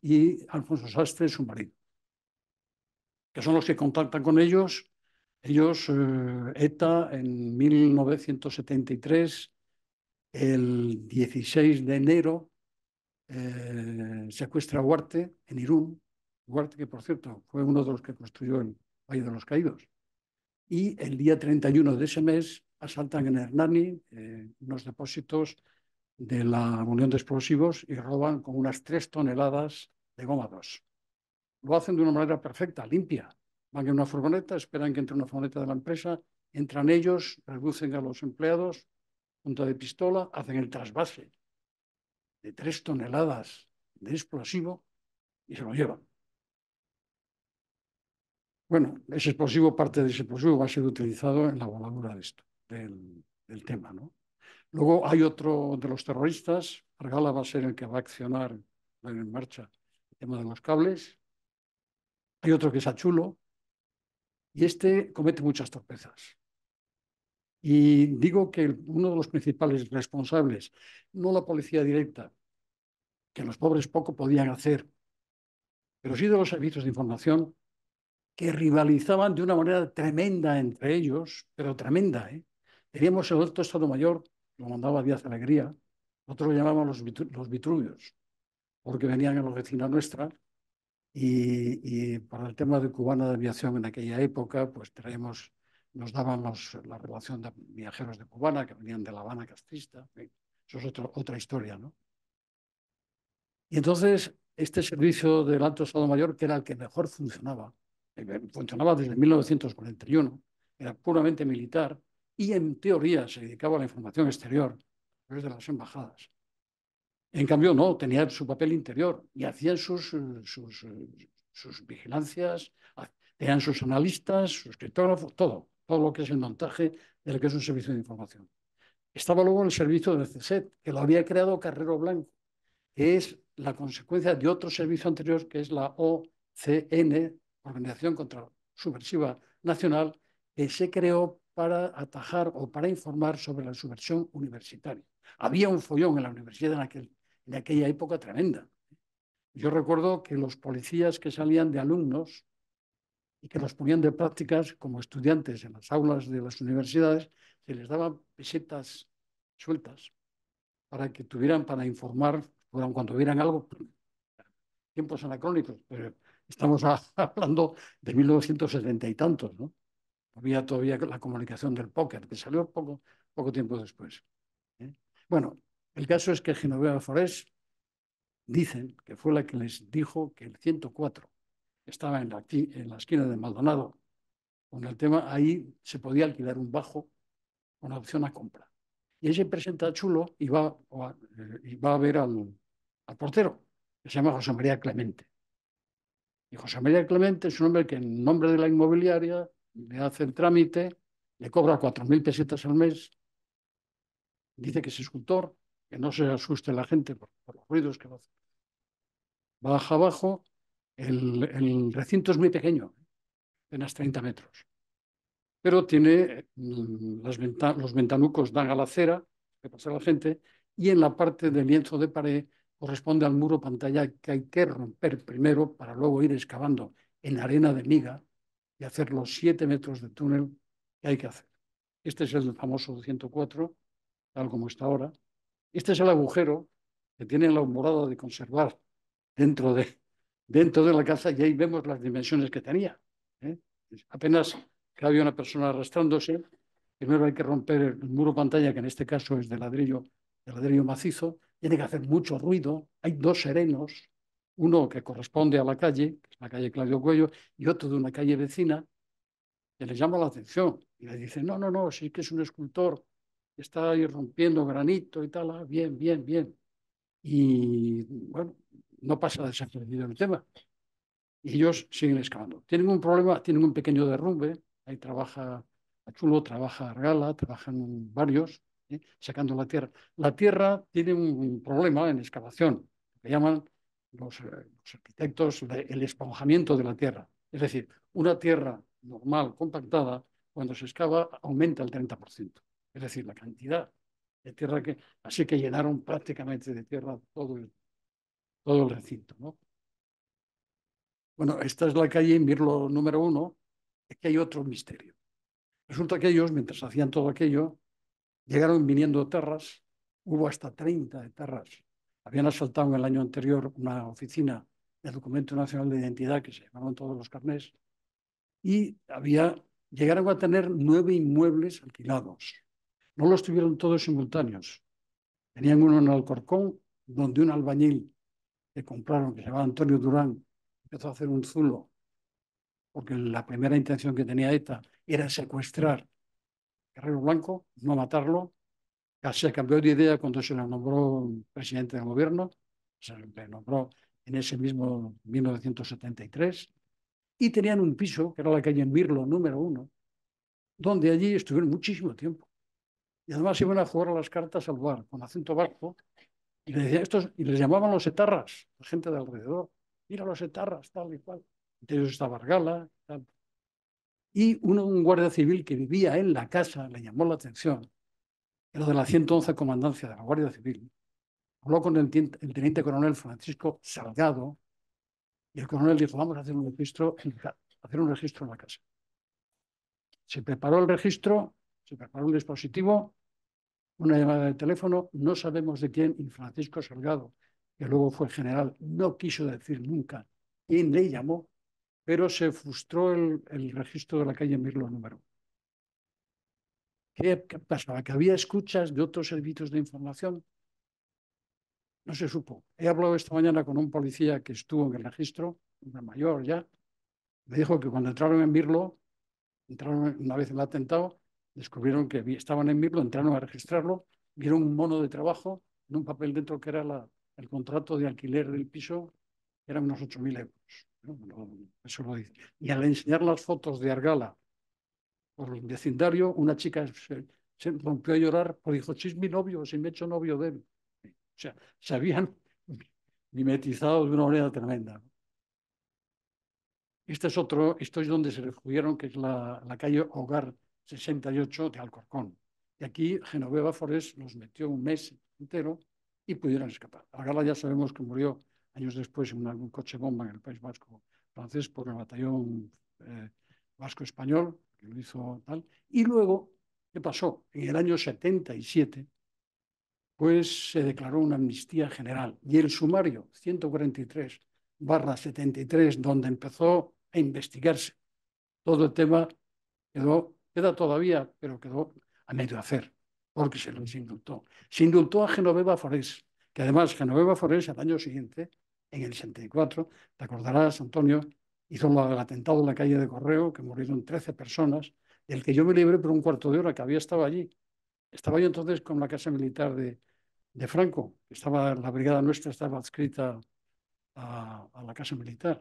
Speaker 2: y Alfonso Sastre, su marido, que son los que contactan con ellos ellos, eh, ETA, en 1973, el 16 de enero, eh, secuestra a Huarte en Irún. Huarte, que por cierto fue uno de los que construyó el Valle de los Caídos. Y el día 31 de ese mes asaltan en Hernani eh, unos depósitos de la Unión de Explosivos y roban con unas tres toneladas de goma Lo hacen de una manera perfecta, limpia, van en una furgoneta, esperan que entre una furgoneta de la empresa, entran ellos, reducen a los empleados, punta de pistola, hacen el trasvase de tres toneladas de explosivo y se lo llevan. Bueno, ese explosivo, parte de ese explosivo va a ser utilizado en la voladura de esto, del, tema. ¿no? Luego hay otro de los terroristas, Argala va a ser el que va a accionar en marcha el tema de los cables. Hay otro que es chulo y este comete muchas torpezas. Y digo que uno de los principales responsables, no la policía directa, que los pobres poco podían hacer, pero sí de los servicios de información, que rivalizaban de una manera tremenda entre ellos, pero tremenda. ¿eh? Teníamos el alto Estado Mayor, lo mandaba Díaz Alegría, nosotros lo llamábamos los, Vitruvios, porque venían a la vecina nuestra y, para el tema de cubana de aviación en aquella época, pues traemos, nos dábamos la relación de viajeros de cubana que venían de La Habana castrista. Eso es otra historia, ¿no? Y entonces, este servicio del Alto Estado Mayor, que era el que mejor funcionaba, eh, funcionaba desde 1941, era puramente militar y en teoría se dedicaba a la información exterior a de las embajadas. En cambio, no, tenía su papel interior y hacían sus, eh, eh, sus, vigilancias, tenían sus analistas, sus criptógrafos, todo, todo lo que es el montaje de lo que es un servicio de información. Estaba luego el servicio del CSET, que lo había creado Carrero Blanco, que es la consecuencia de otro servicio anterior, que es la OCN, Organización contra Subversiva Nacional, que se creó para atajar o para informar sobre la subversión universitaria. Había un follón en la universidad en aquel de aquella época tremenda. Yo recuerdo que los policías que salían de alumnos y que los ponían de prácticas como estudiantes en las aulas de las universidades, se les daban pesetas sueltas para que tuvieran para informar, cuando vieran algo, tiempos anacrónicos, pero estamos hablando de 1970 y tantos, ¿no? Había todavía la comunicación del póker, que salió poco, poco tiempo después. ¿eh? Bueno, el caso es que Genoveva Forés dicen que fue la que les dijo que el 104 estaba en la, esquina de Maldonado con el tema, ahí se podía alquilar un bajo con opción a compra. Y se presenta a Chulo eh, y va, a ver al, al, portero, que se llama José María Clemente. Y José María Clemente es un hombre que en nombre de la inmobiliaria le hace el trámite, le cobra 4.000 pesetas al mes, dice que es escultor, que no se asuste la gente por, los ruidos que va a hacer. Baja abajo, el, recinto es muy pequeño, apenas 30 metros, pero tiene mm, los ventanucos dan a la acera, que pasa la gente, y en la parte del lienzo de pared corresponde al muro pantalla que hay que romper primero para luego ir excavando en arena de miga y hacer los 7 metros de túnel que hay que hacer. Este es el famoso 104, tal como está ahora. Este es el agujero que tiene la humorada de conservar dentro de, dentro de la casa y ahí vemos las dimensiones que tenía. ¿eh? Apenas que había una persona arrastrándose, primero hay que romper el muro pantalla, que en este caso es de ladrillo, ladrillo macizo, tiene que hacer mucho ruido, hay dos serenos, uno que corresponde a la calle, la calle Claudio Cuello, y otro de una calle vecina, que le llama la atención y le dice, no, no, no, si es que es un escultor está rompiendo granito y tal, ah, bien, bien, bien. Y bueno, no pasa desapercibido el tema. Y ellos siguen excavando. Tienen un problema, tienen un pequeño derrumbe, ahí trabaja Chulo, trabaja Argala, trabajan varios, ¿eh? sacando la tierra. La tierra tiene un problema en excavación, le llaman los, eh, los arquitectos el esponjamiento de la tierra. Es decir, una tierra normal, compactada, cuando se excava, aumenta el 30% es decir, la cantidad de tierra que... Así que llenaron prácticamente de tierra todo el, todo el recinto. Bueno, esta es la calle Mirlo número uno. que hay otro misterio. Resulta que ellos, mientras hacían todo aquello, llegaron viniendo terras. Hubo hasta 30 de terras. Habían asaltado en el año anterior una oficina de Documento Nacional de Identidad, que se llamaban todos los carnés, y había, llegaron a tener nueve inmuebles alquilados. No los tuvieron todos simultáneos. Tenían uno en Alcorcón, donde un albañil que compraron, que se llamaba Antonio Durán, empezó a hacer un zulo, porque la primera intención que tenía ETA era secuestrar a Guerrero Blanco, no matarlo. Se cambió de idea cuando se le nombró presidente del gobierno, se le nombró en ese mismo 1973, y tenían un piso, que era la calle Mirlo número uno, donde allí estuvieron muchísimo tiempo y además iban a jugar a las cartas al bar con acento bajo y les, decían, estos, y les llamaban los etarras, la gente de alrededor, mira los etarras, tal y cual. entonces estaba Argala Y un guardia civil que vivía en la casa le llamó la atención, era de la 111 Comandancia de la Guardia Civil. Habló con el, teniente coronel Francisco Salgado y el coronel dijo, vamos a hacer un registro hacer un registro en la casa. Se preparó el registro se preparó un dispositivo, una llamada de teléfono, no sabemos de quién, y Francisco Salgado, que luego fue general, no quiso decir nunca quién le llamó, pero se frustró el, registro de la calle Mirlo número. ¿Qué pasaba? ¿Que había escuchas de otros servicios de información? No se supo. He hablado esta mañana con un policía que estuvo en el registro, hombre mayor ya. Me dijo que cuando entraron en Mirlo, entraron una vez en el atentado, descubrieron que estaban en Miblo entraron a registrarlo, vieron un mono de trabajo en un papel dentro que era el contrato de alquiler del piso, eran unos 8.000 euros. eso lo Y al enseñar las fotos de Argala por el vecindario, una chica se, rompió a llorar porque dijo, si es mi novio, si me he hecho novio de él. O sea, se habían mimetizado de una manera tremenda. Este es otro, esto es donde se refugiaron, que es la, la calle Hogar 68 de Alcorcón. Y aquí Genoveva Forés los metió un mes entero y pudieron escapar. Ahora ya sabemos que murió años después en un coche bomba en el País Vasco francés por el batallón eh, vasco-español, que lo hizo tal. Y luego, ¿qué pasó? En el año 77, pues se declaró una amnistía general y el sumario 143 barra 73, donde empezó a investigarse todo el tema, quedó queda todavía, pero quedó a medio hacer, porque se les indultó. Se indultó a Genoveva Forés, que además Genoveva Forés al año siguiente, en el 64, te acordarás, Antonio, hizo el atentado en la calle de Correo, que murieron 13 personas, del que yo me libré por un cuarto de hora, que había estado allí. Estaba yo entonces con la Casa Militar de, de Franco, estaba, la brigada nuestra estaba adscrita a la Casa Militar.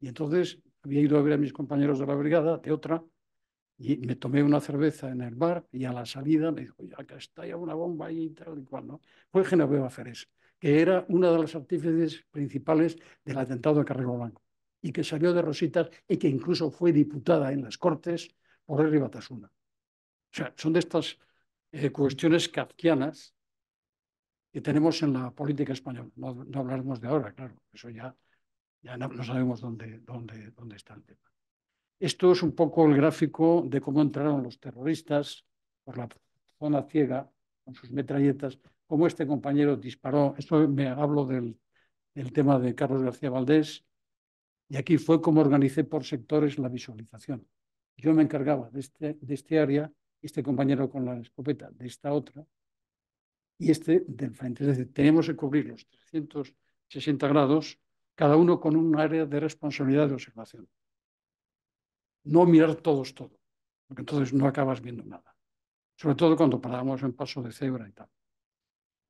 Speaker 2: Y entonces había ido a ver a mis compañeros de la brigada, de otra, y me tomé una cerveza en el bar y a la salida me dijo, ya que está ya una bomba ahí y tal y cual, ¿no? Fue Genoveva Ceres, que era una de las artífices principales del atentado de Carrero Blanco y que salió de Rositas y que incluso fue diputada en las Cortes por Henry Batasuna. O sea, son de estas eh, cuestiones kafkianas que tenemos en la política española. No, hablaremos de ahora, claro, eso ya, ya no, sabemos dónde, dónde, dónde está el tema. Esto es un poco el gráfico de cómo entraron los terroristas por la zona ciega con sus metralletas, cómo este compañero disparó. Esto me hablo del, tema de Carlos García Valdés. Y aquí fue como organicé por sectores la visualización. Yo me encargaba de este, de este área, este compañero con la escopeta de esta otra y este del frente. Es decir, tenemos que cubrir los 360 grados, cada uno con un área de responsabilidad de observación no mirar todos todo, porque entonces no acabas viendo nada. Sobre todo cuando paramos en paso de cebra y tal.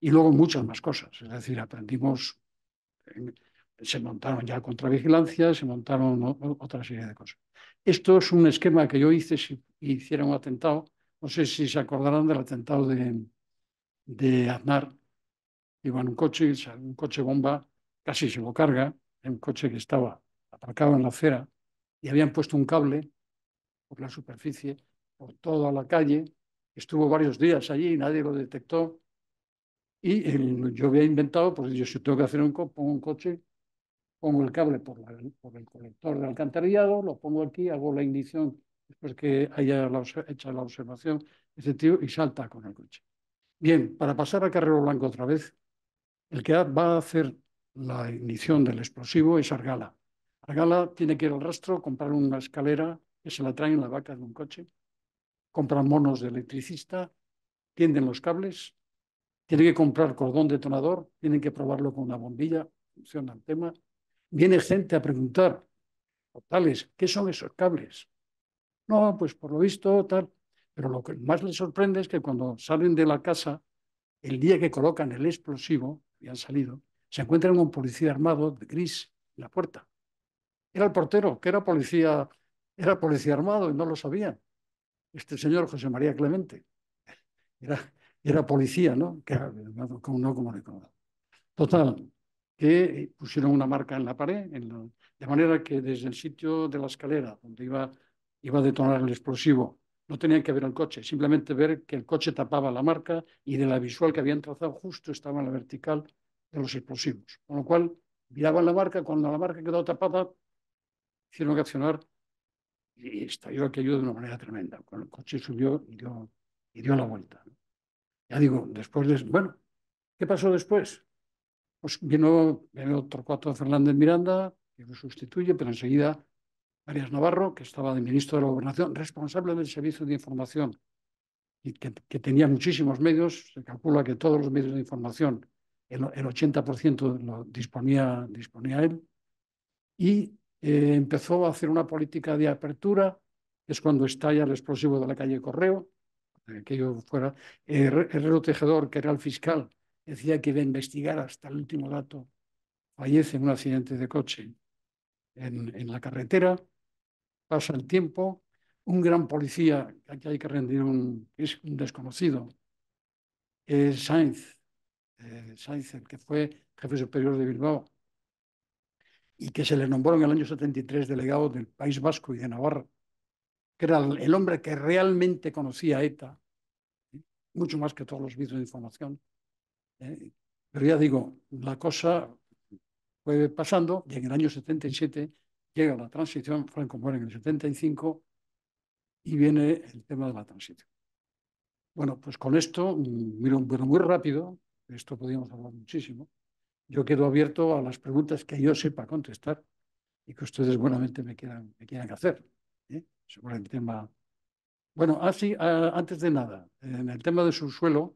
Speaker 2: Y luego muchas más cosas, es decir, aprendimos, se montaron ya contravigilancia, se montaron otra serie de cosas. Esto es un esquema que yo hice si hiciera un atentado, no sé si se acordarán del atentado de, de Aznar. Iban un coche, un coche bomba, casi se lo carga, un coche que estaba aparcado en la acera y habían puesto un cable por la superficie, por toda la calle. Estuvo varios días allí y nadie lo detectó. Y yo había inventado, pues yo si tengo que hacer un, pongo un coche, pongo el cable por, por el colector de alcantarillado, lo pongo aquí, hago la ignición después que haya la, hecha la observación, y salta con el coche. Bien, para pasar a Carrero Blanco otra vez, el que va a hacer la ignición del explosivo es Argala gala tiene que ir al rastro, comprar una escalera que se la traen la vaca de un coche, compran monos de electricista, tienden los cables, tiene que comprar cordón detonador, tienen que probarlo con una bombilla, funciona el tema. Viene gente a preguntar, tales, ¿qué son esos cables? No, pues por lo visto, tal. Pero lo que más les sorprende es que cuando salen de la casa, el día que colocan el explosivo, y han salido, se encuentran un policía armado de gris en la puerta era el portero, que era policía, era policía armado y no lo sabía. Este señor José María Clemente era, era policía, ¿no? Que, no como le Total, que pusieron una marca en la pared, de manera que desde el sitio de la escalera donde iba, iba a detonar el explosivo, no tenían que ver el coche, simplemente ver que el coche tapaba la marca y de la visual que habían trazado justo estaba en la vertical de los explosivos. Con lo cual, miraban la marca, cuando la marca quedó tapada, hicieron accionar y estalló aquello de una manera tremenda. Cuando el coche subió y dio, la vuelta. Ya digo, después de... Bueno, ¿qué pasó después? Pues vino, cuarto de Fernández Miranda, que lo sustituye, pero enseguida Arias Navarro, que estaba de ministro de la Gobernación, responsable del Servicio de Información, y que, tenía muchísimos medios, se calcula que todos los medios de información, el, el 80% lo disponía, disponía él, y eh, empezó a hacer una política de apertura, es cuando estalla el explosivo de la calle Correo, que yo fuera. Herrero Tejedor, que era el fiscal, decía que iba a investigar hasta el último dato. Fallece en un accidente de coche en, la carretera. Pasa el tiempo. Un gran policía, aquí hay que rendir un, es desconocido, es Sainz, eh, que fue jefe superior de Bilbao, y que se le nombró en el año 73 delegado del País Vasco y de Navarra, que era el hombre que realmente conocía ETA, ¿eh? mucho más que todos los medios de información. ¿eh? Pero ya digo, la cosa fue pasando y en el año 77 llega la transición, Franco muere en el 75 y viene el tema de la transición. Bueno, pues con esto, mm, miro, bueno muy rápido, esto podíamos hablar muchísimo yo quedo abierto a las preguntas que yo sepa contestar y que ustedes buenamente me quieran, me quieran hacer ¿eh? sobre el tema. Bueno, así, ah, ah, antes de nada, en el tema de subsuelo,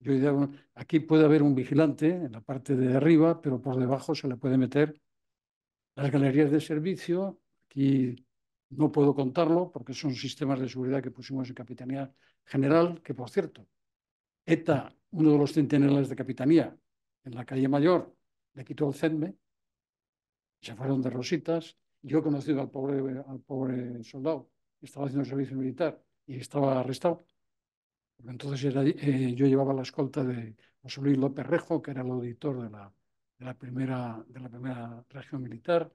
Speaker 2: yo aquí puede haber un vigilante en la parte de arriba, pero por debajo se le puede meter las galerías de servicio. Aquí no puedo contarlo porque son sistemas de seguridad que pusimos en Capitanía General, que por cierto, ETA, uno de los centinelas de Capitanía, en la calle Mayor, le quitó el CENME, se fueron de rositas. Yo he conocido al pobre, al pobre soldado, estaba haciendo servicio militar y estaba arrestado. Entonces eh, yo llevaba la escolta de José Luis López Rejo, que era el auditor de la, primera, de la primera región militar.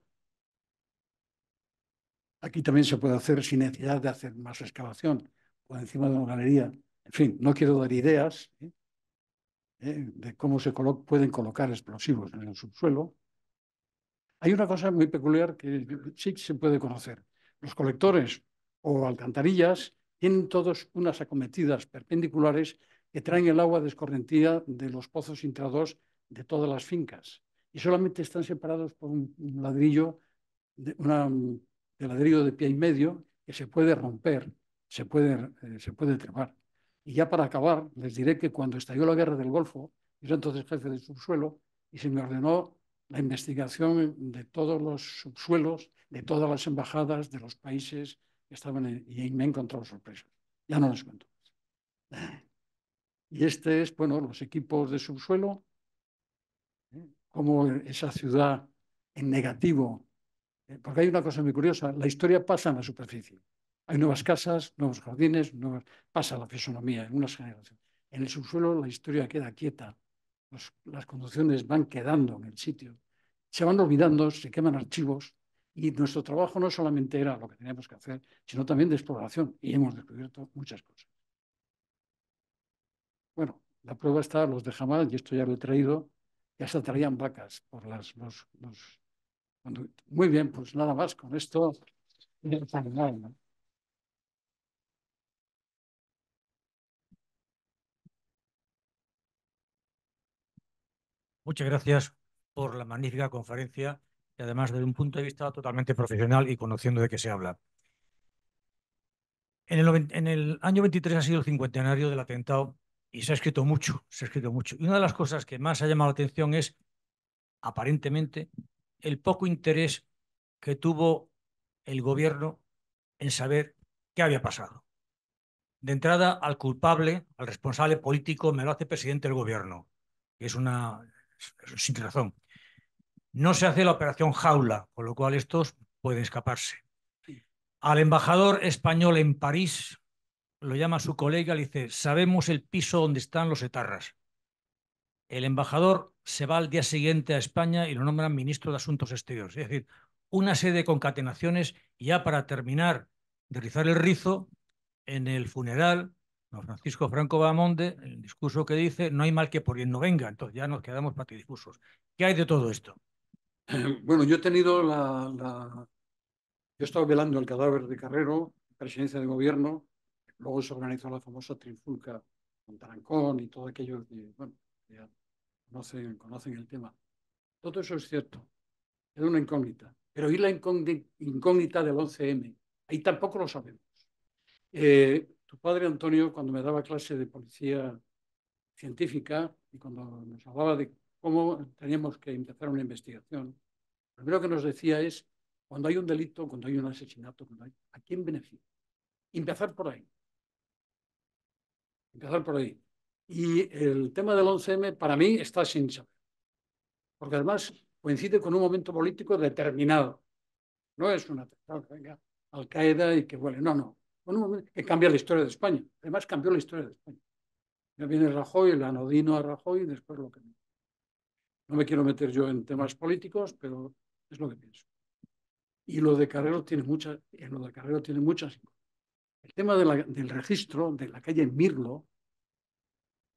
Speaker 2: Aquí también se puede hacer sin necesidad de hacer más excavación, por encima de una galería. En fin, no quiero dar ideas, ¿eh? ¿eh? de cómo se pueden colocar explosivos en el subsuelo. Hay una cosa muy peculiar que sí se puede conocer. Los colectores o alcantarillas tienen todos unas acometidas perpendiculares que traen el agua descorrentida de los pozos intrados de todas las fincas y solamente están separados por un ladrillo de, ladrillo de pie y medio que se puede romper, se puede, eh, se puede trepar. Y ya para acabar, les diré que cuando estalló la guerra del Golfo, yo era entonces jefe de subsuelo y se me ordenó la investigación de todos los subsuelos, de todas las embajadas, de los países que estaban en, y me he encontrado sorpresas. Ya no les cuento. Y este es, bueno, los equipos de subsuelo, como esa ciudad en negativo, eh, porque hay una cosa muy curiosa, la historia pasa en la superficie. Hay nuevas casas, nuevos jardines, nuevas... pasa la fisonomía en unas generaciones. En el subsuelo la historia queda quieta, las conducciones van quedando en el sitio, se van olvidando, se queman archivos y nuestro trabajo no solamente era lo que teníamos que hacer, sino también de exploración y hemos descubierto muchas cosas. Bueno, la prueba está, los de Jamal, y esto ya lo he traído, ya se traían vacas por las... Los, los... Muy bien, pues nada más con esto.
Speaker 1: Muchas gracias por la magnífica conferencia y además desde un punto de vista totalmente profesional y conociendo de qué se habla. En el, año 23 ha sido el cincuentenario del atentado y se ha escrito mucho, se ha escrito mucho. Y una de las cosas que más ha llamado la atención es, aparentemente, el poco interés que tuvo el gobierno en saber qué había pasado. De entrada, al culpable, al responsable político, me lo hace presidente del gobierno, que es una sin razón. No se hace la operación jaula, con lo cual estos pueden escaparse. Al embajador español en París lo llama su colega, le dice, sabemos el piso donde están los etarras. El embajador se va al día siguiente a España y lo nombran ministro de Asuntos Exteriores. Es decir, una serie de concatenaciones ya para terminar de rizar el rizo en el funeral Francisco Franco Bamonde, el discurso que dice, no hay mal que por bien no venga, entonces ya nos quedamos discursos. ¿Qué hay de todo esto?
Speaker 2: Bueno, yo he tenido la, Yo he estado velando el cadáver de Carrero, presidencia de gobierno, luego se organizó la famosa trifulca con Tarancón y todo aquello que, bueno, ya conocen, conocen el tema. Todo eso es cierto, es una incógnita. Pero ¿y la incógnita del 11M? Ahí tampoco lo sabemos. Eh, su padre Antonio, cuando me daba clase de policía científica y cuando nos hablaba de cómo teníamos que empezar una investigación, lo primero que nos decía es, cuando hay un delito, cuando hay un asesinato, cuando hay, ¿a quién beneficia? Empezar por ahí. Empezar por ahí. Y el tema del 11M para mí está sin saber, porque además coincide con un momento político determinado. No es una venga, Al-Qaeda y que vuele. No, no que cambia la historia de España. Además, cambió la historia de España. Ya viene Rajoy, el anodino a Rajoy, y después lo que. No me quiero meter yo en temas políticos, pero es lo que pienso. Y lo de Carrero tiene muchas, eh, lo de Carrero tiene muchas. El tema del registro de la calle Mirlo,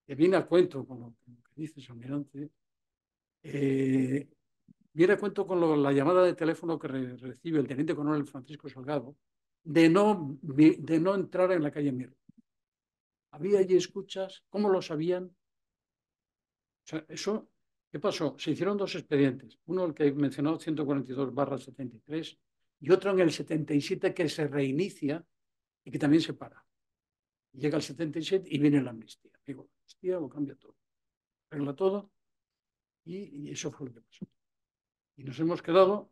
Speaker 2: que viene a cuento con lo, que dices, almirante, eh, viene a cuento con la llamada de teléfono que recibe el teniente coronel Francisco Salgado, de no, de no entrar en la calle mierda. Había allí escuchas, ¿cómo lo sabían? O sea, eso, ¿qué pasó? Se hicieron dos expedientes, uno el que he mencionado, 142 barra 73, y otro en el 77 que se reinicia y que también se para. Llega el 77 y viene la amnistía. Digo, la amnistía lo cambia todo, arregla todo, y, y eso fue lo que pasó. Y nos hemos quedado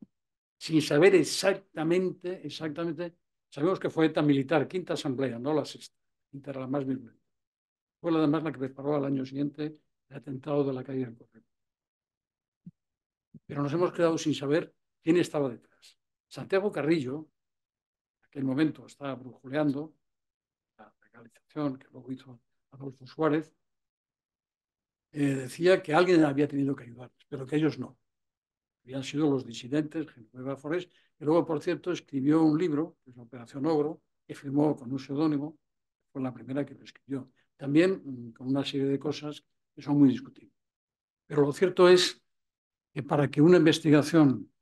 Speaker 2: sin saber exactamente, exactamente Sabemos que fue ETA militar, quinta asamblea, no la sexta, quinta era la más Fue la además la que preparó al año siguiente el atentado de la caída del correo. Pero nos hemos quedado sin saber quién estaba detrás. Santiago Carrillo, en aquel momento estaba brujuleando la legalización que luego hizo Adolfo Suárez, eh, decía que alguien había tenido que ayudar, pero que ellos no. Habían sido los disidentes, Genoveva Forés, luego, por cierto, escribió un libro, que es la Operación Ogro, que firmó con un seudónimo, fue la primera que lo escribió. También mm, con una serie de cosas que son muy discutibles. Pero lo cierto es que para que una investigación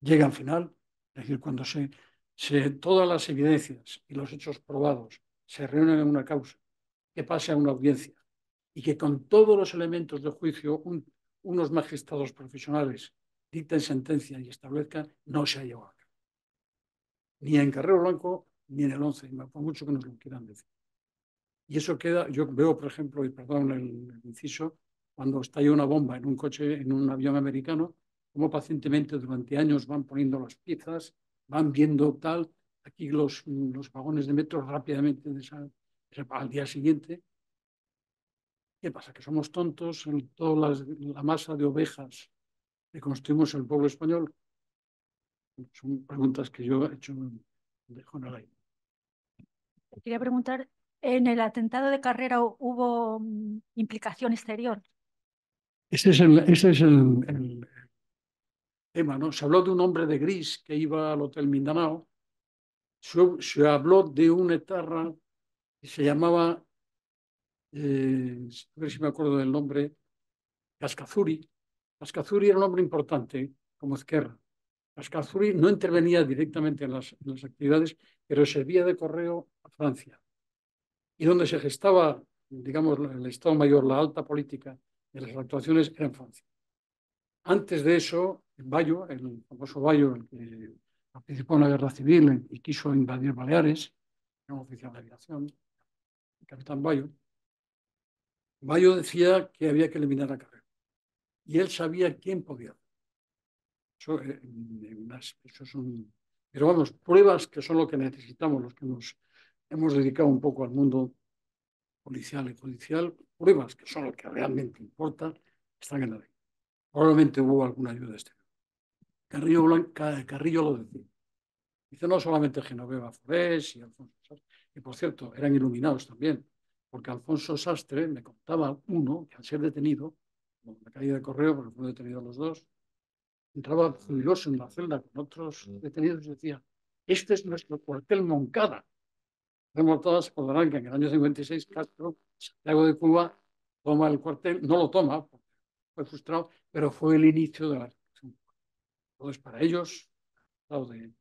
Speaker 2: llegue al final, es decir, cuando se, se, todas las evidencias y los hechos probados se reúnen en una causa, que pase a una audiencia y que con todos los elementos de juicio unos magistrados profesionales en sentencia y establezca, no se ha llevado a cabo. Ni en Carrero Blanco ni en el 11, por mucho que nos lo quieran decir. Y eso queda, yo veo, por ejemplo, y perdón el, inciso, cuando estalla una bomba en un coche, en un avión americano, como pacientemente durante años van poniendo las piezas, van viendo tal, aquí los, los vagones de metro rápidamente de al día siguiente. ¿Qué pasa? Que somos tontos, toda la masa de ovejas construimos el pueblo español? Son preguntas que yo he hecho de
Speaker 1: Te Quería preguntar, ¿en el atentado de Carrera hubo mm, implicación exterior?
Speaker 2: Ese es el, ese es el, tema, ¿no? Se habló de un hombre de gris que iba al Hotel Mindanao. Se, habló de un etarra que se llamaba, eh, no a si me acuerdo del nombre, Cascazuri, Ascazuri era un hombre importante como Esquerra. Ascazuri no intervenía directamente en las, actividades, pero servía de correo a Francia. Y donde se gestaba, digamos, el Estado Mayor, la alta política de las actuaciones era en Francia. Antes de eso, en Bayo, el famoso Bayo, el que participó en la guerra civil y quiso invadir Baleares, era un oficial de aviación, el capitán Bayo, Bayo decía que había que eliminar a Carrera y él sabía quién podía. Eh, eso, pero vamos, pruebas que son lo que necesitamos, los que nos hemos dedicado un poco al mundo policial y judicial, pruebas que son lo que realmente importa, están en la ley. Probablemente hubo alguna ayuda exterior. Este Carrillo, Blanca, Carrillo lo decía. Dice, no solamente Genoveva Forés y Alfonso Sastre, que por cierto eran iluminados también, porque Alfonso Sastre me contaba uno que al ser detenido la caída de correo, porque fueron detenidos los dos, entraba jubiloso en la celda con otros mm. detenidos y decía, este es nuestro cuartel Moncada. Hemos todas acordarán que en el año 56 Castro, Santiago de Cuba, toma el cuartel, no lo toma, fue frustrado, pero fue el inicio de la todo Entonces, para ellos, el de,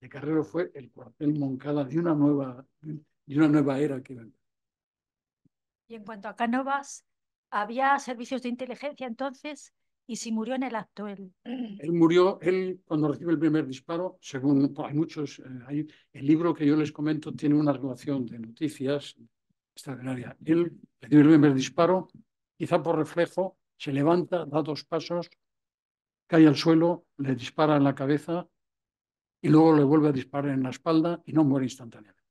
Speaker 2: de Carrero fue el cuartel Moncada de una nueva, de una nueva era que iba
Speaker 1: Y en cuanto a Cánovas, había servicios de inteligencia entonces y si murió en el acto él. Él
Speaker 2: murió, él cuando recibe el primer disparo, según hay muchos, eh, el libro que yo les comento tiene una relación de noticias extraordinaria. Él recibe el primer disparo, quizá por reflejo, se levanta, da dos pasos, cae al suelo, le dispara en la cabeza y luego le vuelve a disparar en la espalda y no muere instantáneamente.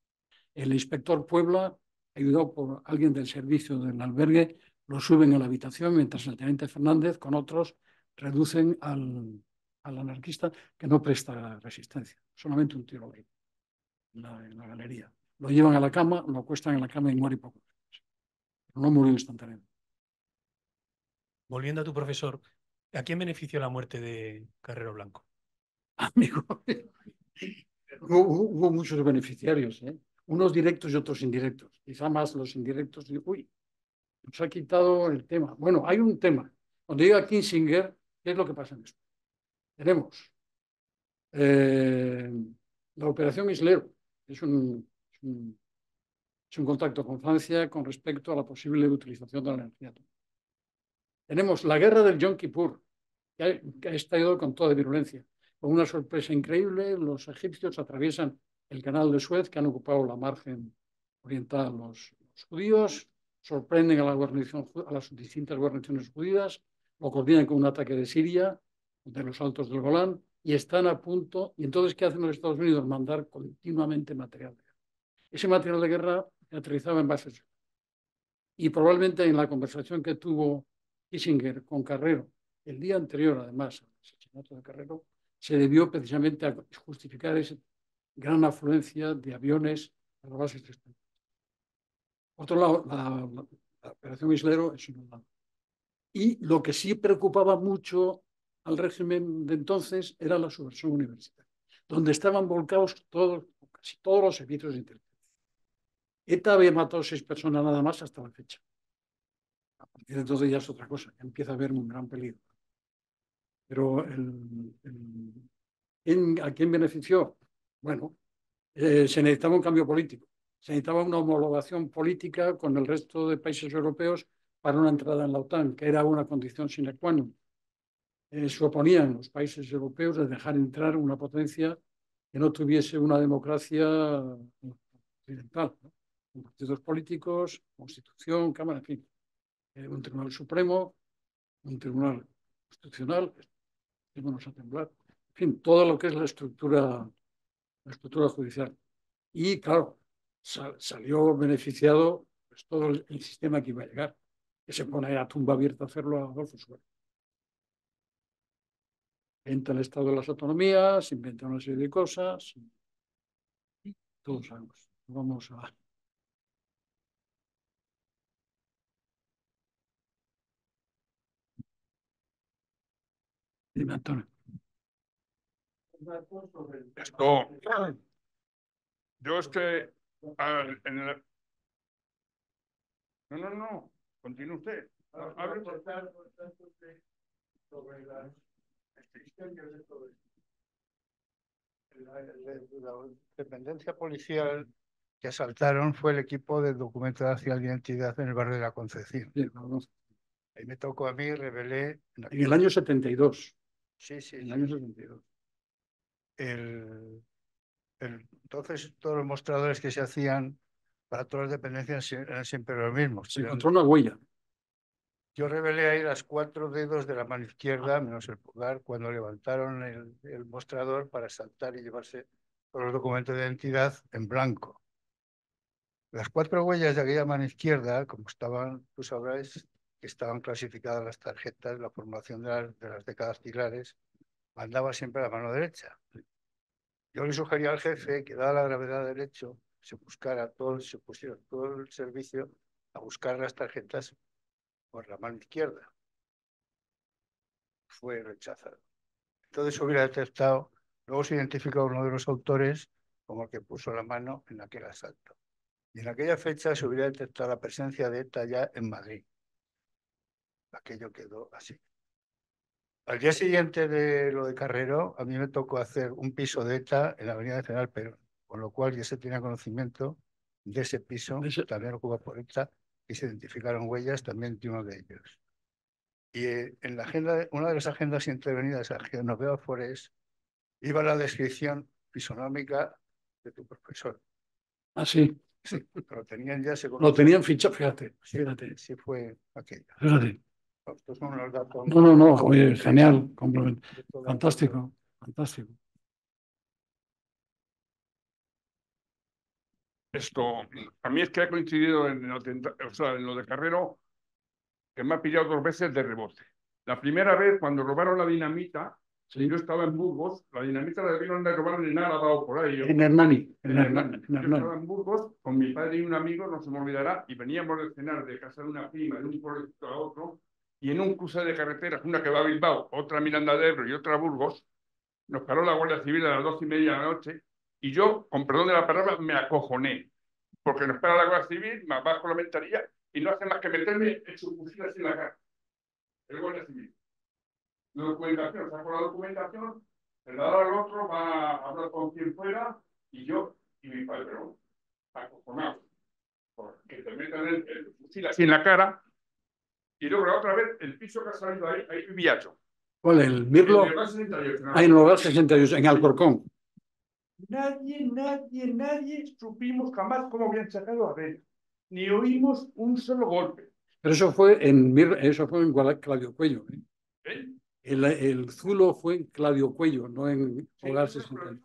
Speaker 2: El inspector Puebla, ayudado por alguien del servicio del albergue, lo suben a la habitación, mientras el teniente Fernández con otros reducen al, anarquista que no presta resistencia, solamente un tiro en la, galería. Lo llevan a la cama, lo cuestan en la cama y muere poco. no murió instantáneamente.
Speaker 1: Volviendo a tu profesor, ¿a quién benefició la muerte de Carrero Blanco? Amigo,
Speaker 2: hubo, muchos beneficiarios, ¿eh? unos directos y otros indirectos. Quizá más los indirectos, uy, nos ha quitado el tema. Bueno, hay un tema. Cuando llega Kinsinger, ¿qué es lo que pasa en esto? Tenemos eh, la operación Islero, es un, es, un, contacto con Francia con respecto a la posible utilización de la energía Tenemos la guerra del Yom Kippur, que ha, estado con toda virulencia. Con una sorpresa increíble, los egipcios atraviesan el canal de Suez, que han ocupado la margen oriental los judíos, sorprenden a, la a las distintas guarniciones judías, lo coordinan con un ataque de Siria, de los altos del Golán, y están a punto. ¿Y entonces qué hacen los Estados Unidos? Mandar continuamente material de guerra. Ese material de guerra se aterrizaba en bases. Y probablemente en la conversación que tuvo Kissinger con Carrero, el día anterior, además, al asesinato de Carrero, se debió precisamente a justificar esa gran afluencia de aviones a las bases de por otro lado, la, operación Islero es un Y lo que sí preocupaba mucho al régimen de entonces era la subversión universitaria, donde estaban volcados todos, casi todos los servicios de inteligencia. ETA había matado seis personas nada más hasta la fecha. A partir de entonces ya es otra cosa, ya empieza a haber un gran peligro. Pero ¿a quién benefició? Bueno, eh, se necesitaba un cambio político se necesitaba una homologación política con el resto de países europeos para una entrada en la OTAN, que era una condición sine qua non. Eh, se oponían los países europeos de dejar entrar una potencia que no tuviese una democracia occidental, partidos políticos, constitución, cámara, en fin, eh, un tribunal supremo, un tribunal constitucional, vámonos a temblar, en fin, todo lo que es la estructura, la estructura judicial. Y claro, salió beneficiado pues, todo el, sistema que iba a llegar, que se pone a tumba abierta a hacerlo a Adolfo Suárez. Entra el Estado de las Autonomías, inventa una serie de cosas, y todos sabemos. Vamos a...
Speaker 4: Dime, Antonio.
Speaker 3: Esto, yo es no, no, no. Continúe usted.
Speaker 4: sobre las la, dependencia policial que asaltaron fue el equipo de documentación de identidad en el barrio de la Concepción. Ahí me tocó a mí, revelé. En, el año 72. Sí, sí. En el año 72. El entonces todos los mostradores que se hacían para todas las dependencias eran siempre los mismos. Se encontró una huella. Yo revelé ahí las cuatro dedos de la mano izquierda, menos el pulgar, cuando levantaron el, mostrador para saltar y llevarse todos los documentos de identidad en blanco. Las cuatro huellas de aquella mano izquierda, como estaban, tú sabrás, que estaban clasificadas las tarjetas, la formación de las, décadas pilares, mandaba siempre la mano derecha. Yo le sugería al jefe que, dada la gravedad del hecho, se buscara todo, se pusiera todo el servicio a buscar las tarjetas por la mano izquierda. Fue rechazado. Entonces hubiera detectado, luego se identificó uno de los autores como el que puso la mano en aquel asalto. Y en aquella fecha se hubiera detectado la presencia de ETA ya en Madrid. Aquello quedó así. Al día siguiente de lo de Carrero, a mí me tocó hacer un piso de ETA en la Avenida General, Perón, con lo cual ya se tenía conocimiento de ese piso, también ocupado por ETA, y se identificaron huellas también de uno de ellos. Y eh, en la agenda, una de las agendas intervenidas a Genoveva Forés iba la descripción fisonómica de tu profesor. Ah, sí. lo tenían ya. lo tenían fichado, fíjate. fíjate. Sí, fue aquello. Fíjate. No, no, no, genial, complemento.
Speaker 2: Fantástico, fantástico.
Speaker 3: Esto, a mí es que ha coincidido en, lo de Carrero, que me ha pillado dos veces de rebote. La primera vez, cuando robaron la dinamita, Yo estaba en Burgos, la dinamita la debieron de robar en por ahí. en Hernani. En, Yo estaba en Burgos con mi padre y un amigo, no se me olvidará, y veníamos de cenar de casa de una prima, de un proyecto a otro, y en un cruce de carreteras, una que va a Bilbao, otra a Miranda de Ebro y otra a Burgos, nos paró la Guardia Civil a las dos y media de la noche y yo, con perdón de la palabra, me acojoné, porque nos para la Guardia Civil, me bajo la ventanilla y no hace más que meterme en su fusil así en la cara. El Guardia Civil. La documentación, saco la documentación, se la da al otro, va a hablar con quien fuera y yo y mi padre, acojonado, porque te meten el fusil así en la cara y luego la otra vez, el piso que ha salido ahí, hay un yo.
Speaker 2: ¿El Mirlo? En el
Speaker 3: 68. Ah, en el hogar
Speaker 2: 68, en Alcorcón.
Speaker 3: Nadie, nadie, nadie supimos jamás cómo habían sacado a Ni oímos un solo golpe.
Speaker 2: Pero eso fue en, eso fue en Claudio Cuello. ¿eh? ¿Eh? El, Zulo fue en Claudio Cuello, no en Hogar 68.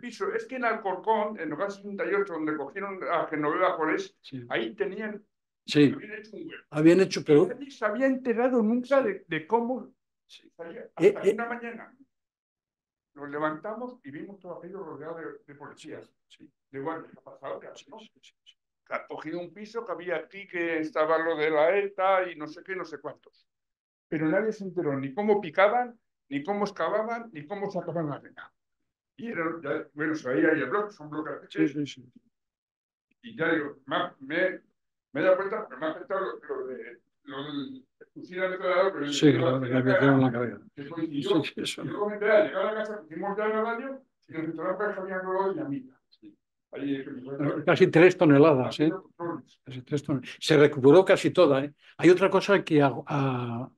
Speaker 3: piso. Es que en Alcorcón, en Hogar 68, donde cogieron a Genoveva por ahí tenían
Speaker 2: habían hecho pero. Nadie
Speaker 3: se había enterado nunca de, cómo. hasta eh, eh. una mañana. Nos levantamos y vimos todo aquello rodeado de, policías. De igual ha pasado? Ha cogido un piso que había aquí, que estaba lo de la ETA y no sé qué, no sé cuántos. Pero nadie se enteró ni cómo picaban, ni cómo excavaban, ni cómo sacaban la arena. Y era, bueno, ahí el bloque, son bloques de sí, Y ya digo, me, me he dado cuenta, porque me ha afectado lo, de. Lo del fusilamiento de pero. Sí, claro lo de la, la, en la cabeza. eso. Yo comenté, llegar a la casa, pusimos ya el radio y el restaurante había y dinamita. Eh,
Speaker 2: casi tres toneladas, ¿eh? Casi tres toneladas. Se recuperó casi toda. ¿eh? Hay otra cosa que a, a,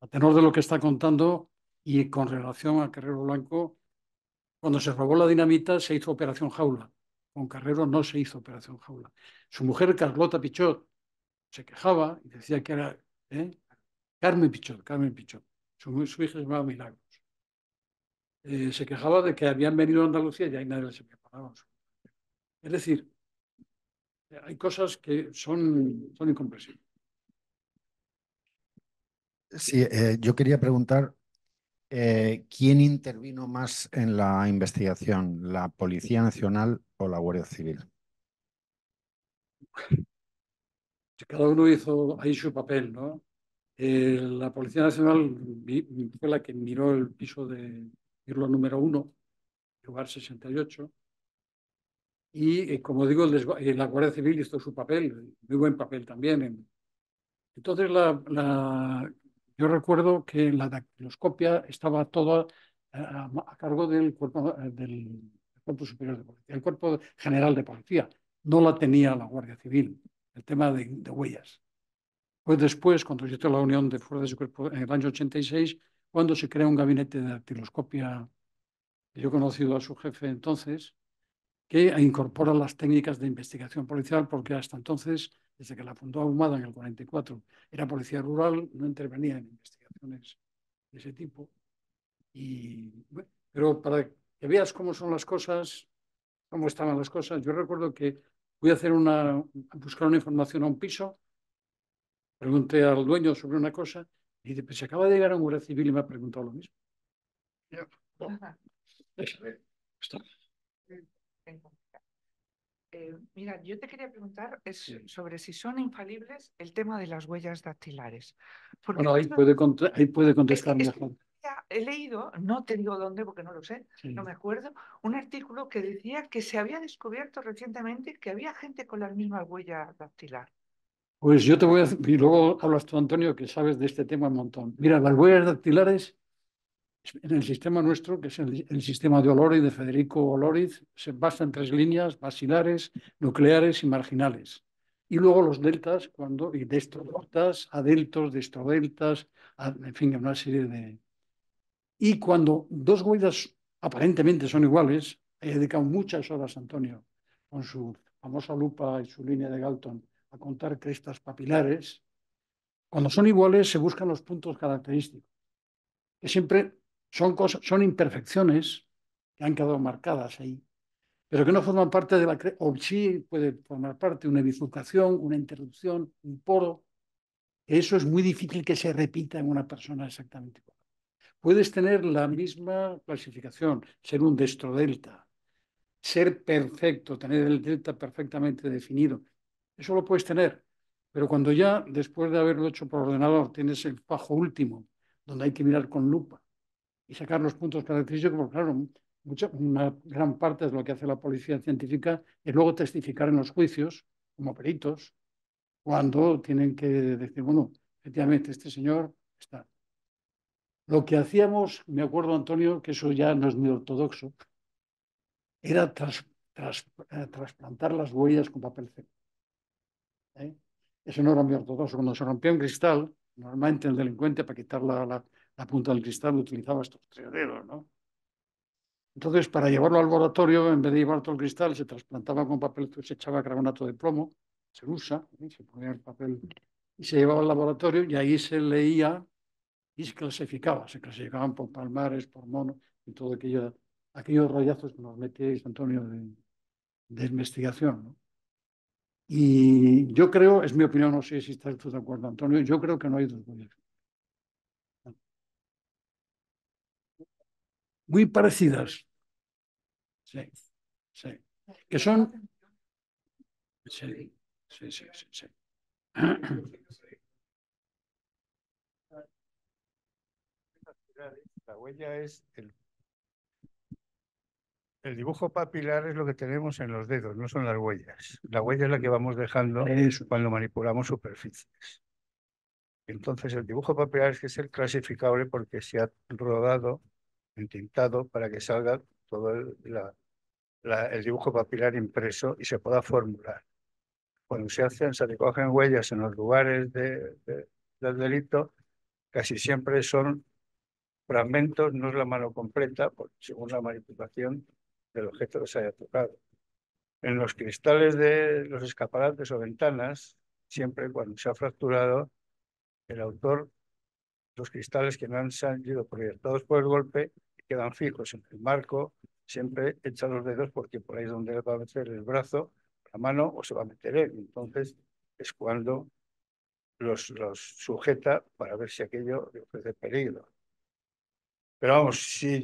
Speaker 2: a, tenor de lo que está contando y con relación a Carrero Blanco, cuando se robó la dinamita se hizo operación jaula con Carrero no se hizo Operación Jaula. Su mujer, Carlota Pichot, se quejaba y decía que era ¿eh? Carmen Pichot, Carmen Pichot. Su, hija se llamaba Milagros. Eh, se quejaba de que habían venido a Andalucía y ahí nadie había pagado. Es decir, hay cosas que son, son incomprensibles.
Speaker 4: Sí, eh, yo quería preguntar eh, ¿Quién intervino más en la investigación, la Policía Nacional o la Guardia Civil? Cada uno
Speaker 2: hizo ahí su papel, ¿no? Eh, la Policía Nacional fue la que miró el piso de Irlo número uno, lugar 68. Y eh, como digo, la Guardia Civil hizo su papel, muy buen papel también. Entonces, la, la yo recuerdo que la dactiloscopia estaba toda eh, a, cargo eh, del cuerpo, superior de policía, el cuerpo general de policía. No la tenía la Guardia Civil, el tema de, huellas. Pues después, cuando se la unión de fuerzas y cuerpo en el año 86, cuando se crea un gabinete de dactiloscopia, yo he conocido a su jefe entonces, que incorpora las técnicas de investigación policial, porque hasta entonces, desde que la fundó Ahumada en el 44, era policía rural, no intervenía en investigaciones de ese tipo. Y, pero para que veas cómo son las cosas, cómo estaban las cosas, yo recuerdo que fui a hacer una, buscar una información a un piso, pregunté al dueño sobre una cosa, y dice, pues se acaba de llegar a un guardia civil y me ha preguntado lo mismo.
Speaker 4: está bueno,
Speaker 1: eh, mira, yo te quería preguntar sobre si son infalibles el tema de las huellas dactilares. bueno, ahí puede,
Speaker 2: contestar
Speaker 1: He leído, no te digo dónde porque no lo sé, no me acuerdo, un artículo que decía que se había descubierto recientemente que había gente con las mismas huellas dactilar.
Speaker 2: Pues yo te voy a... Y luego hablas tú, Antonio, que sabes de este tema un montón. Mira, las huellas dactilares en el sistema nuestro, que es el, sistema de Oloriz, de Federico Oloriz, se basa en tres líneas, basilares, nucleares y marginales. Y luego los deltas, cuando, y destrodeltas, adeltos, destrodeltas, en fin, una serie de... Y cuando dos huellas aparentemente son iguales, he dedicado muchas horas, Antonio, con su famosa lupa y su línea de Galton, a contar crestas papilares. Cuando son iguales, se buscan los puntos característicos, que siempre son, son imperfecciones que han quedado marcadas ahí, pero que no forman parte de la... O sí puede formar parte una bifurcación, una interrupción, un poro. Eso es muy difícil que se repita en una persona exactamente igual. Puedes tener la misma clasificación, ser un destro delta. ser perfecto, tener el delta perfectamente definido. Eso lo puedes tener, pero cuando ya, después de haberlo hecho por ordenador, tienes el fajo último, donde hay que mirar con lupa, y sacar los puntos característicos, porque claro, mucha, una gran parte de lo que hace la policía científica es luego testificar en los juicios como peritos, cuando tienen que decir, bueno, efectivamente este señor está. Lo que hacíamos, me acuerdo Antonio, que eso ya no es ni ortodoxo, era tras, eh, trasplantar las huellas con papel cero. ¿Eh? Eso no era muy ortodoxo. Cuando se rompía un cristal, normalmente el delincuente para quitar la la punta del cristal utilizaba estos triaderos, ¿no? Entonces, para llevarlo al laboratorio, en vez de llevar todo el cristal, se trasplantaba con papel, se echaba carbonato de plomo, se usa, ¿eh? se ponía el papel y se llevaba al laboratorio y ahí se leía y se clasificaba, se clasificaban por palmares, por monos y todo aquello, aquellos rayazos que nos metíais, Antonio, de, investigación. ¿no? Y yo creo, es mi opinión, no sé si estás tú de acuerdo, Antonio, yo creo que no hay dos muy parecidas. Sí, sí. Que son... Sí, sí, sí, sí. sí.
Speaker 4: La huella es el, el dibujo papilar es lo que tenemos en los dedos, no son las huellas. La huella es la que vamos dejando cuando manipulamos superficies. Entonces el dibujo papilar es que es el clasificable porque se ha rodado entintado para que salga todo el, dibujo papilar impreso y se pueda formular. Cuando se hacen, se recogen huellas en los lugares del delito, casi siempre son fragmentos, no es la mano completa, según la manipulación del objeto que se haya tocado. En los cristales de los escaparates o ventanas, siempre cuando se ha fracturado, el autor los cristales que no han sido proyectados por el golpe quedan fijos en el marco, siempre echa los dedos porque por ahí es donde va a meter el brazo, la mano o se va a meter él. Entonces es cuando los, los sujeta para ver si aquello le ofrece peligro. Pero vamos, si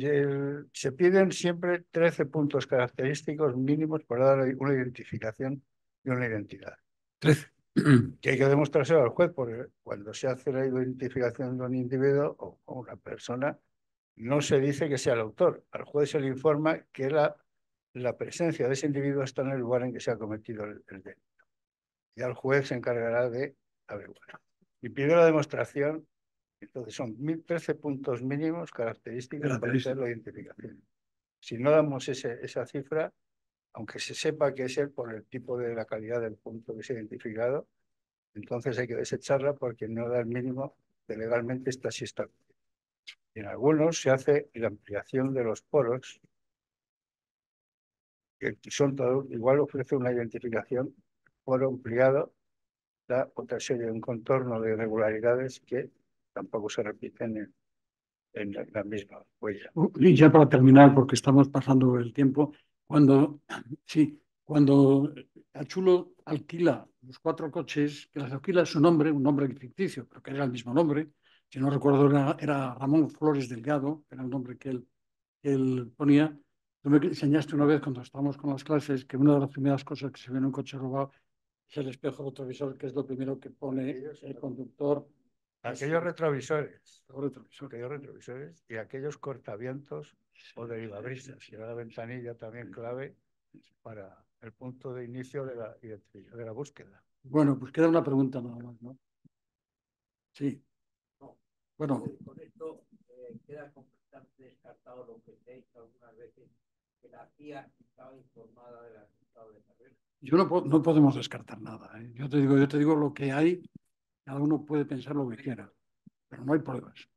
Speaker 4: se piden siempre 13 puntos característicos mínimos para dar una identificación y una identidad. 13. que hay que demostrárselo al juez, porque cuando se hace la identificación de un individuo o, una persona, no se dice que sea el autor. Al juez se le informa que la, la presencia de ese individuo está en el lugar en que se ha cometido el, delito. Y al juez se encargará de averiguar. Y pide la demostración, entonces son 13 puntos mínimos característicos para hacer la identificación. Si no damos ese, esa cifra, aunque se sepa que es el por el tipo de la calidad del punto que se ha identificado, entonces hay que desecharla porque no da el mínimo de legalmente está si En algunos se hace la ampliación de los poros, que son igual ofrece una identificación por ampliado, da otra serie de un contorno de irregularidades que tampoco se repiten en, la, en la misma huella. Y
Speaker 2: ya para terminar, porque estamos pasando el tiempo, cuando, sí, cuando Achulo alquila los cuatro coches, que las alquila su nombre, un nombre ficticio, pero que era el mismo nombre, si no recuerdo era, Ramón Flores Delgado, era el nombre que él, ponía. Tú me enseñaste una vez cuando estábamos con las clases que una de las primeras cosas que se ve en un coche robado es el espejo retrovisor, que es lo primero que pone
Speaker 4: el conductor Aquellos retrovisores, retrovisores y aquellos cortavientos o derivabrisas, y era la ventanilla también clave para el punto de inicio de la, de la búsqueda.
Speaker 2: Bueno, pues queda una pregunta nada más, ¿no? Sí. Bueno.
Speaker 4: Con esto eh, queda completamente
Speaker 1: descartado lo que se ha dicho algunas veces, que la CIA estaba informada del resultado de
Speaker 2: carrera. Yo no, no podemos descartar nada. ¿eh? Yo, te digo, yo te digo lo que hay cada uno puede pensar lo que quiera, pero no hay pruebas.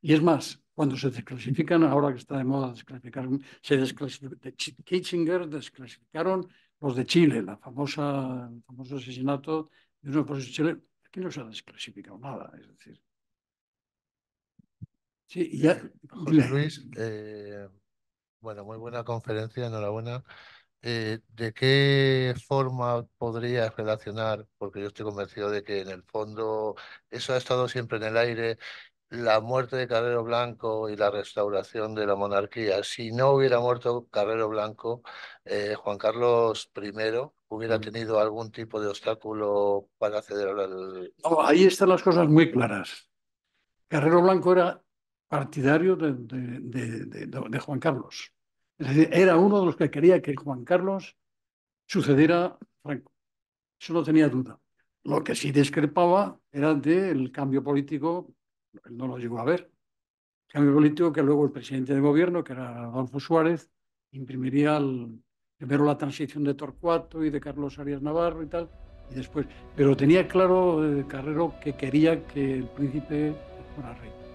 Speaker 2: Y es más, cuando se desclasifican, ahora que está de moda desclasificar, se desclasificaron, Kitchinger desclasificaron los de Chile, la famosa, el famoso asesinato de unos de Chile, Aquí no se ha
Speaker 4: desclasificado nada, es decir. Sí, ya. José Luis, eh, bueno, muy buena conferencia, enhorabuena. Eh, ¿de qué forma podrías relacionar, porque yo estoy convencido de que en el fondo eso ha estado siempre en el aire, la muerte de Carrero Blanco y la restauración de la monarquía. Si no hubiera muerto Carrero Blanco, eh, Juan Carlos I hubiera mm. tenido algún tipo de obstáculo para acceder al... Oh, ahí
Speaker 2: están las cosas muy claras. Carrero Blanco era partidario de, de Juan Carlos. Es decir, era uno de los que quería que Juan Carlos sucediera Franco. Eso no tenía duda. Lo que sí discrepaba era del cambio político, él no lo llegó a ver, cambio político que luego el presidente de gobierno, que era Adolfo Suárez, imprimiría primero la transición de Torcuato y de Carlos Arias Navarro y tal, y después. Pero tenía claro Carrero que quería que el príncipe fuera rey.